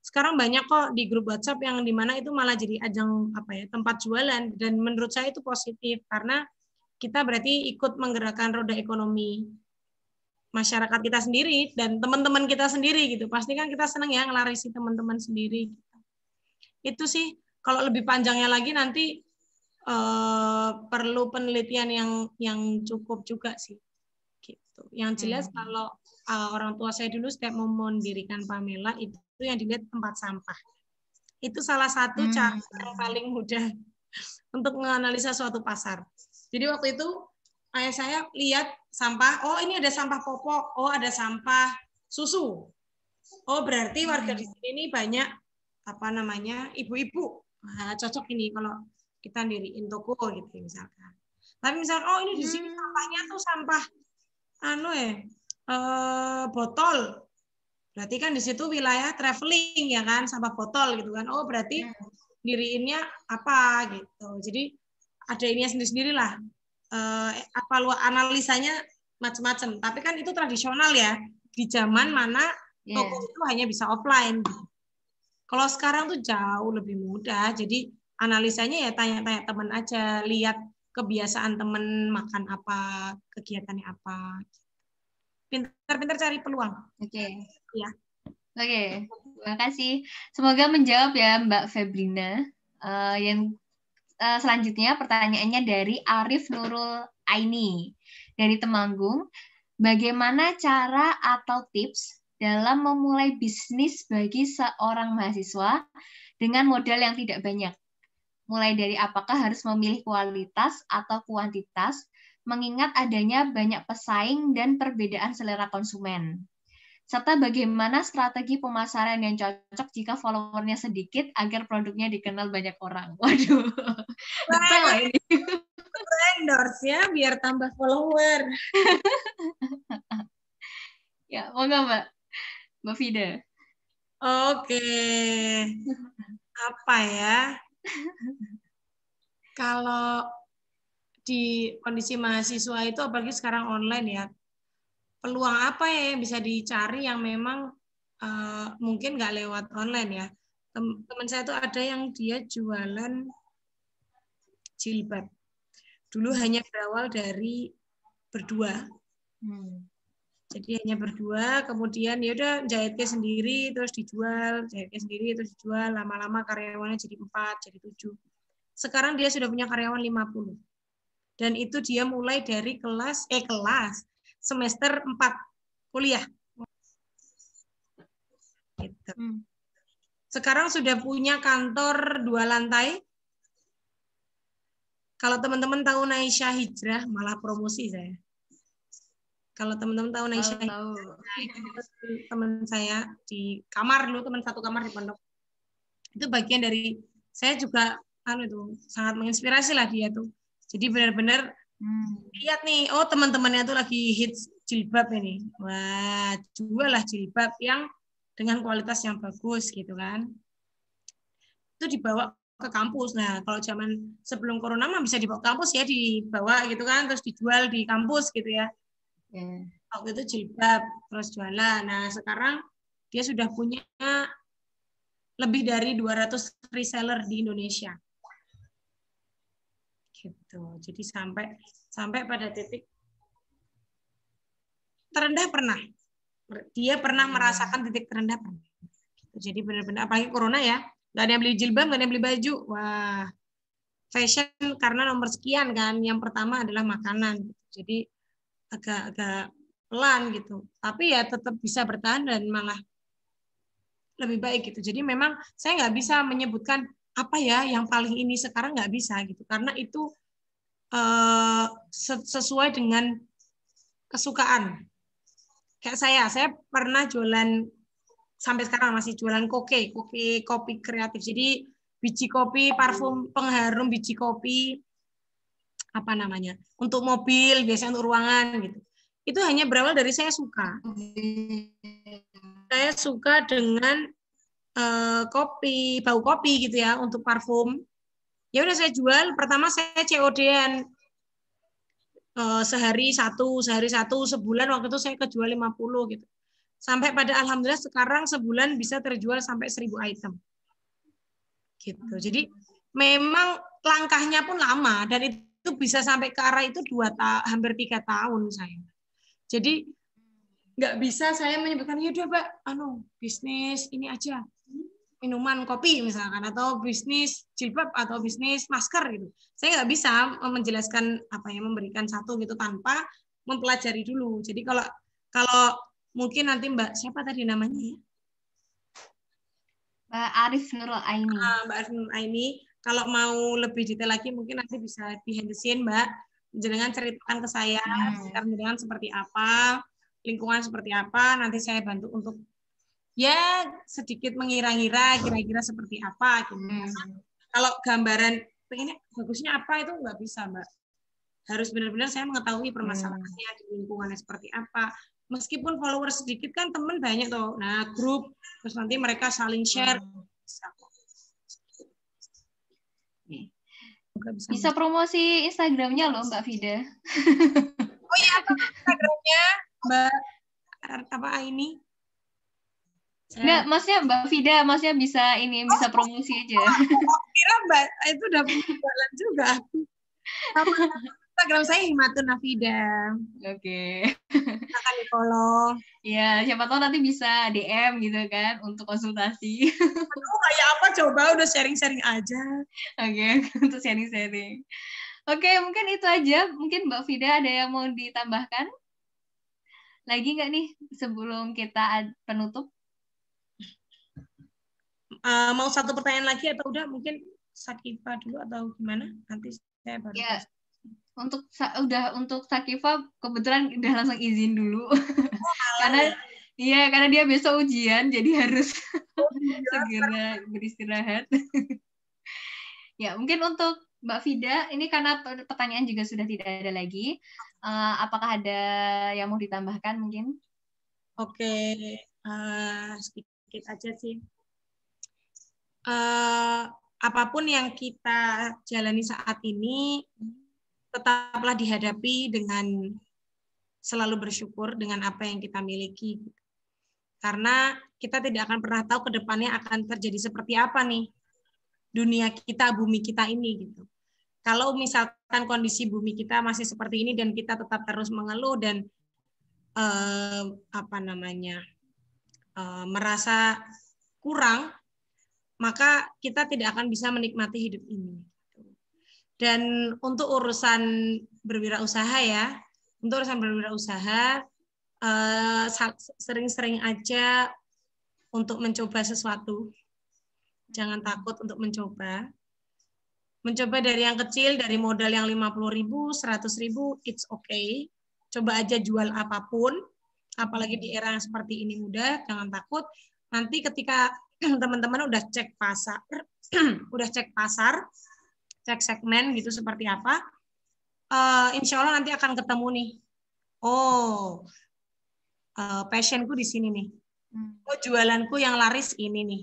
Sekarang banyak kok di grup WhatsApp yang dimana itu malah jadi ajang apa ya tempat jualan dan menurut saya itu positif karena kita berarti ikut menggerakkan roda ekonomi masyarakat kita sendiri dan teman-teman kita sendiri gitu. Pasti kan kita senang ya ngelarisi teman-teman sendiri. Gitu. Itu sih kalau lebih panjangnya lagi nanti uh, perlu penelitian yang yang cukup juga sih gitu. Yang jelas hmm. kalau uh, orang tua saya dulu setiap mau mendirikan Pamela itu yang dilihat tempat sampah. Itu salah satu hmm. cara yang paling mudah untuk menganalisa suatu pasar. Jadi waktu itu ayah saya lihat sampah, oh ini ada sampah popok, oh ada sampah susu. Oh berarti warga di hmm. sini ini banyak apa namanya ibu-ibu. Nah, cocok ini kalau kita diriin toko gitu misalkan. Tapi misal oh ini di sini hmm. sampahnya tuh sampah anu eh e, botol. Berarti kan di situ wilayah traveling ya kan sampah botol gitu kan. Oh, berarti diriinnya hmm. apa gitu. Jadi ada ininya sendiri-sendiri lah. e, apa lu analisanya macam-macam. Tapi kan itu tradisional ya di zaman hmm. mana yeah. toko itu hanya bisa offline. Kalau sekarang tuh jauh lebih mudah. Jadi analisanya ya tanya-tanya teman aja, lihat kebiasaan temen makan apa, kegiatannya apa. Pintar-pintar cari peluang. Oke. Okay. Ya. Oke, okay. terima kasih. Semoga menjawab ya Mbak Febrina. Uh, yang uh, selanjutnya pertanyaannya dari Arif Nurul Aini dari Temanggung. Bagaimana cara atau tips dalam memulai bisnis bagi seorang mahasiswa dengan modal yang tidak banyak? mulai dari apakah harus memilih kualitas atau kuantitas, mengingat adanya banyak pesaing dan perbedaan selera konsumen. Serta bagaimana strategi pemasaran yang cocok jika followernya sedikit agar produknya dikenal banyak orang. Waduh, detail ini. Endorse ya, biar tambah follower. ya, mau nggak Mbak? Mbak Fida. Oke. Okay. Apa ya? Kalau di kondisi mahasiswa itu apalagi sekarang online ya, peluang apa ya yang bisa dicari yang memang uh, mungkin nggak lewat online ya? Teman saya itu ada yang dia jualan jilbab. Dulu hmm. hanya berawal dari berdua. Hmm jadi hanya berdua kemudian ya udah jahitnya sendiri terus dijual jahitnya sendiri terus dijual lama-lama karyawannya jadi empat jadi tujuh sekarang dia sudah punya karyawan 50 dan itu dia mulai dari kelas eh kelas semester 4 kuliah gitu. Hmm. sekarang sudah punya kantor dua lantai kalau teman-teman tahu Naisha Hijrah malah promosi saya kalau teman-teman tahu Naisha, oh, teman saya di kamar dulu teman satu kamar di pondok. Itu bagian dari saya juga anu itu sangat menginspirasi lah dia tuh. Jadi benar-benar hmm. lihat nih, oh teman-temannya tuh lagi hits jilbab ini. Wah, jual lah jilbab yang dengan kualitas yang bagus gitu kan. Itu dibawa ke kampus. Nah, kalau zaman sebelum corona mah bisa dibawa ke kampus ya, dibawa gitu kan, terus dijual di kampus gitu ya. Yeah. Waktu itu jilbab, terus jualan. Nah, sekarang dia sudah punya lebih dari 200 reseller di Indonesia. Gitu. Jadi sampai sampai pada titik terendah pernah. Dia pernah hmm. merasakan titik terendah pernah. Gitu. Jadi benar-benar apalagi corona ya, Gak ada yang beli jilbab, gak ada yang beli baju. Wah, fashion karena nomor sekian kan. Yang pertama adalah makanan. Jadi agak-agak pelan gitu. Tapi ya tetap bisa bertahan dan malah lebih baik gitu. Jadi memang saya nggak bisa menyebutkan apa ya yang paling ini sekarang nggak bisa gitu karena itu eh, sesuai dengan kesukaan. Kayak saya, saya pernah jualan sampai sekarang masih jualan koke, koke kopi kreatif. Jadi biji kopi, parfum pengharum biji kopi, apa namanya untuk mobil biasanya untuk ruangan gitu itu hanya berawal dari saya suka saya suka dengan uh, kopi bau kopi gitu ya untuk parfum ya udah saya jual pertama saya COD-an uh, eh, sehari satu sehari satu sebulan waktu itu saya kejual 50 gitu sampai pada alhamdulillah sekarang sebulan bisa terjual sampai 1000 item gitu jadi memang langkahnya pun lama dan itu itu bisa sampai ke arah itu dua ta hampir tiga tahun saya. Jadi nggak bisa saya menyebutkan ya udah mbak, anu bisnis ini aja minuman kopi misalkan atau bisnis jilbab atau bisnis masker gitu. Saya nggak bisa menjelaskan apa yang memberikan satu gitu tanpa mempelajari dulu. Jadi kalau kalau mungkin nanti Mbak siapa tadi namanya ya? Mbak Arif Nurul Aini. Ah, mbak Arif Nurul Aini kalau mau lebih detail lagi mungkin nanti bisa dihendesin Mbak. Jenengan ceritakan ke saya hmm. dengan seperti apa, lingkungan seperti apa, nanti saya bantu untuk ya sedikit mengira-ngira kira-kira seperti apa gitu. Hmm. Kalau gambaran pengennya bagusnya apa itu nggak bisa Mbak. Harus benar-benar saya mengetahui permasalahannya hmm. di lingkungannya seperti apa, meskipun follower sedikit kan temen banyak tuh. Nah, grup terus nanti mereka saling share. Hmm. bisa. Bisa promosi Instagramnya loh Mbak Fida. oh iya, Instagramnya Mbak apa ini? Enggak, maksudnya Mbak Fida, maksudnya bisa ini oh, bisa promosi aja. Oh, oh kira Mbak eh, itu udah jalan juga. Instagram saya Himatun Nafida. Oke. Okay. Akan di follow. Iya, siapa tahu nanti bisa DM gitu kan untuk konsultasi. Aduh, kayak apa coba udah sharing-sharing aja. Oke, okay, untuk sharing-sharing. Oke, okay, mungkin itu aja. Mungkin Mbak Fida ada yang mau ditambahkan? Lagi nggak nih sebelum kita penutup? Uh, mau satu pertanyaan lagi atau udah mungkin Sakipa dulu atau gimana? Nanti saya baru. yeah untuk udah untuk Sakifa kebetulan udah langsung izin dulu karena iya karena dia besok ujian jadi harus oh, iya. segera beristirahat ya mungkin untuk Mbak Fida ini karena pertanyaan juga sudah tidak ada lagi uh, apakah ada yang mau ditambahkan mungkin oke okay. uh, eh, sedikit aja sih uh, apapun yang kita jalani saat ini tetaplah dihadapi dengan selalu bersyukur dengan apa yang kita miliki. Karena kita tidak akan pernah tahu ke depannya akan terjadi seperti apa nih dunia kita, bumi kita ini gitu. Kalau misalkan kondisi bumi kita masih seperti ini dan kita tetap terus mengeluh dan eh, apa namanya eh, merasa kurang, maka kita tidak akan bisa menikmati hidup ini. Dan untuk urusan berwirausaha ya, untuk urusan berwirausaha eh, sering-sering aja untuk mencoba sesuatu. Jangan takut untuk mencoba. Mencoba dari yang kecil, dari modal yang 50 ribu, 100 ribu, it's okay. Coba aja jual apapun, apalagi di era yang seperti ini mudah, jangan takut. Nanti ketika teman-teman udah cek pasar, udah cek pasar, cek segmen gitu seperti apa. Uh, insya Allah nanti akan ketemu nih. Oh, uh, passionku di sini nih. Hmm. Oh, jualanku yang laris ini nih.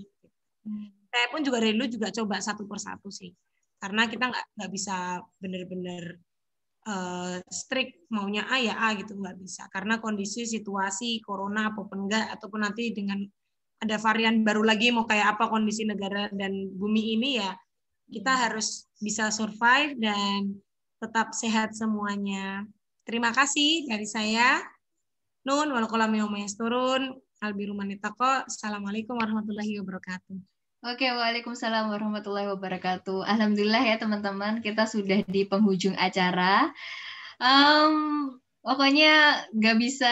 Hmm. Saya pun juga dulu juga coba satu persatu sih. Karena kita nggak nggak bisa bener-bener uh, strict maunya A ya A gitu nggak bisa. Karena kondisi situasi corona apapun enggak ataupun nanti dengan ada varian baru lagi mau kayak apa kondisi negara dan bumi ini ya kita hmm. harus bisa survive dan tetap sehat semuanya. Terima kasih dari saya. Nun wal kolam turun. Albiru manitako. Assalamualaikum warahmatullahi wabarakatuh. Oke, Waalaikumsalam warahmatullahi wabarakatuh. Alhamdulillah ya teman-teman, kita sudah di penghujung acara. Um, pokoknya nggak bisa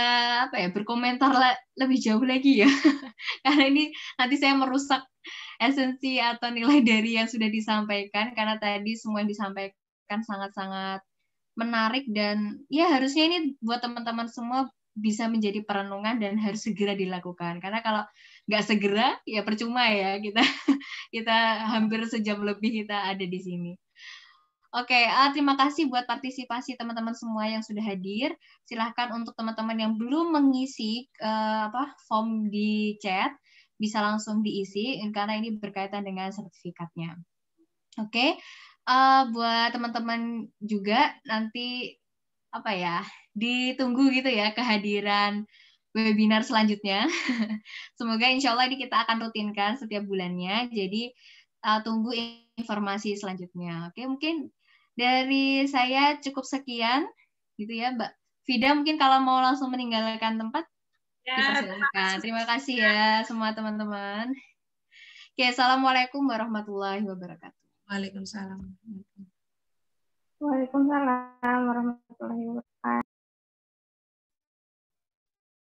apa ya berkomentar lebih jauh lagi ya karena ini nanti saya merusak esensi atau nilai dari yang sudah disampaikan karena tadi semua yang disampaikan sangat-sangat menarik dan ya harusnya ini buat teman-teman semua bisa menjadi perenungan dan harus segera dilakukan karena kalau nggak segera ya percuma ya kita kita hampir sejam lebih kita ada di sini. Oke, okay, eh, terima kasih buat partisipasi teman-teman semua yang sudah hadir. Silahkan untuk teman-teman yang belum mengisi uh, apa form di chat, bisa langsung diisi karena ini berkaitan dengan sertifikatnya. Oke, okay? uh, eh, buat teman-teman juga nanti apa ya ditunggu gitu ya kehadiran webinar selanjutnya. Semoga insya Allah ini kita akan rutinkan setiap bulannya. Jadi uh, tunggu informasi selanjutnya. Oke, okay? mungkin dari saya cukup sekian gitu ya, Mbak Fida. Mungkin kalau mau langsung meninggalkan tempat Ya, dipersilahkan. Terima kasih ya semua teman-teman. Oke, assalamualaikum warahmatullahi wabarakatuh. Waalaikumsalam. Waalaikumsalam warahmatullahi wabarakatuh.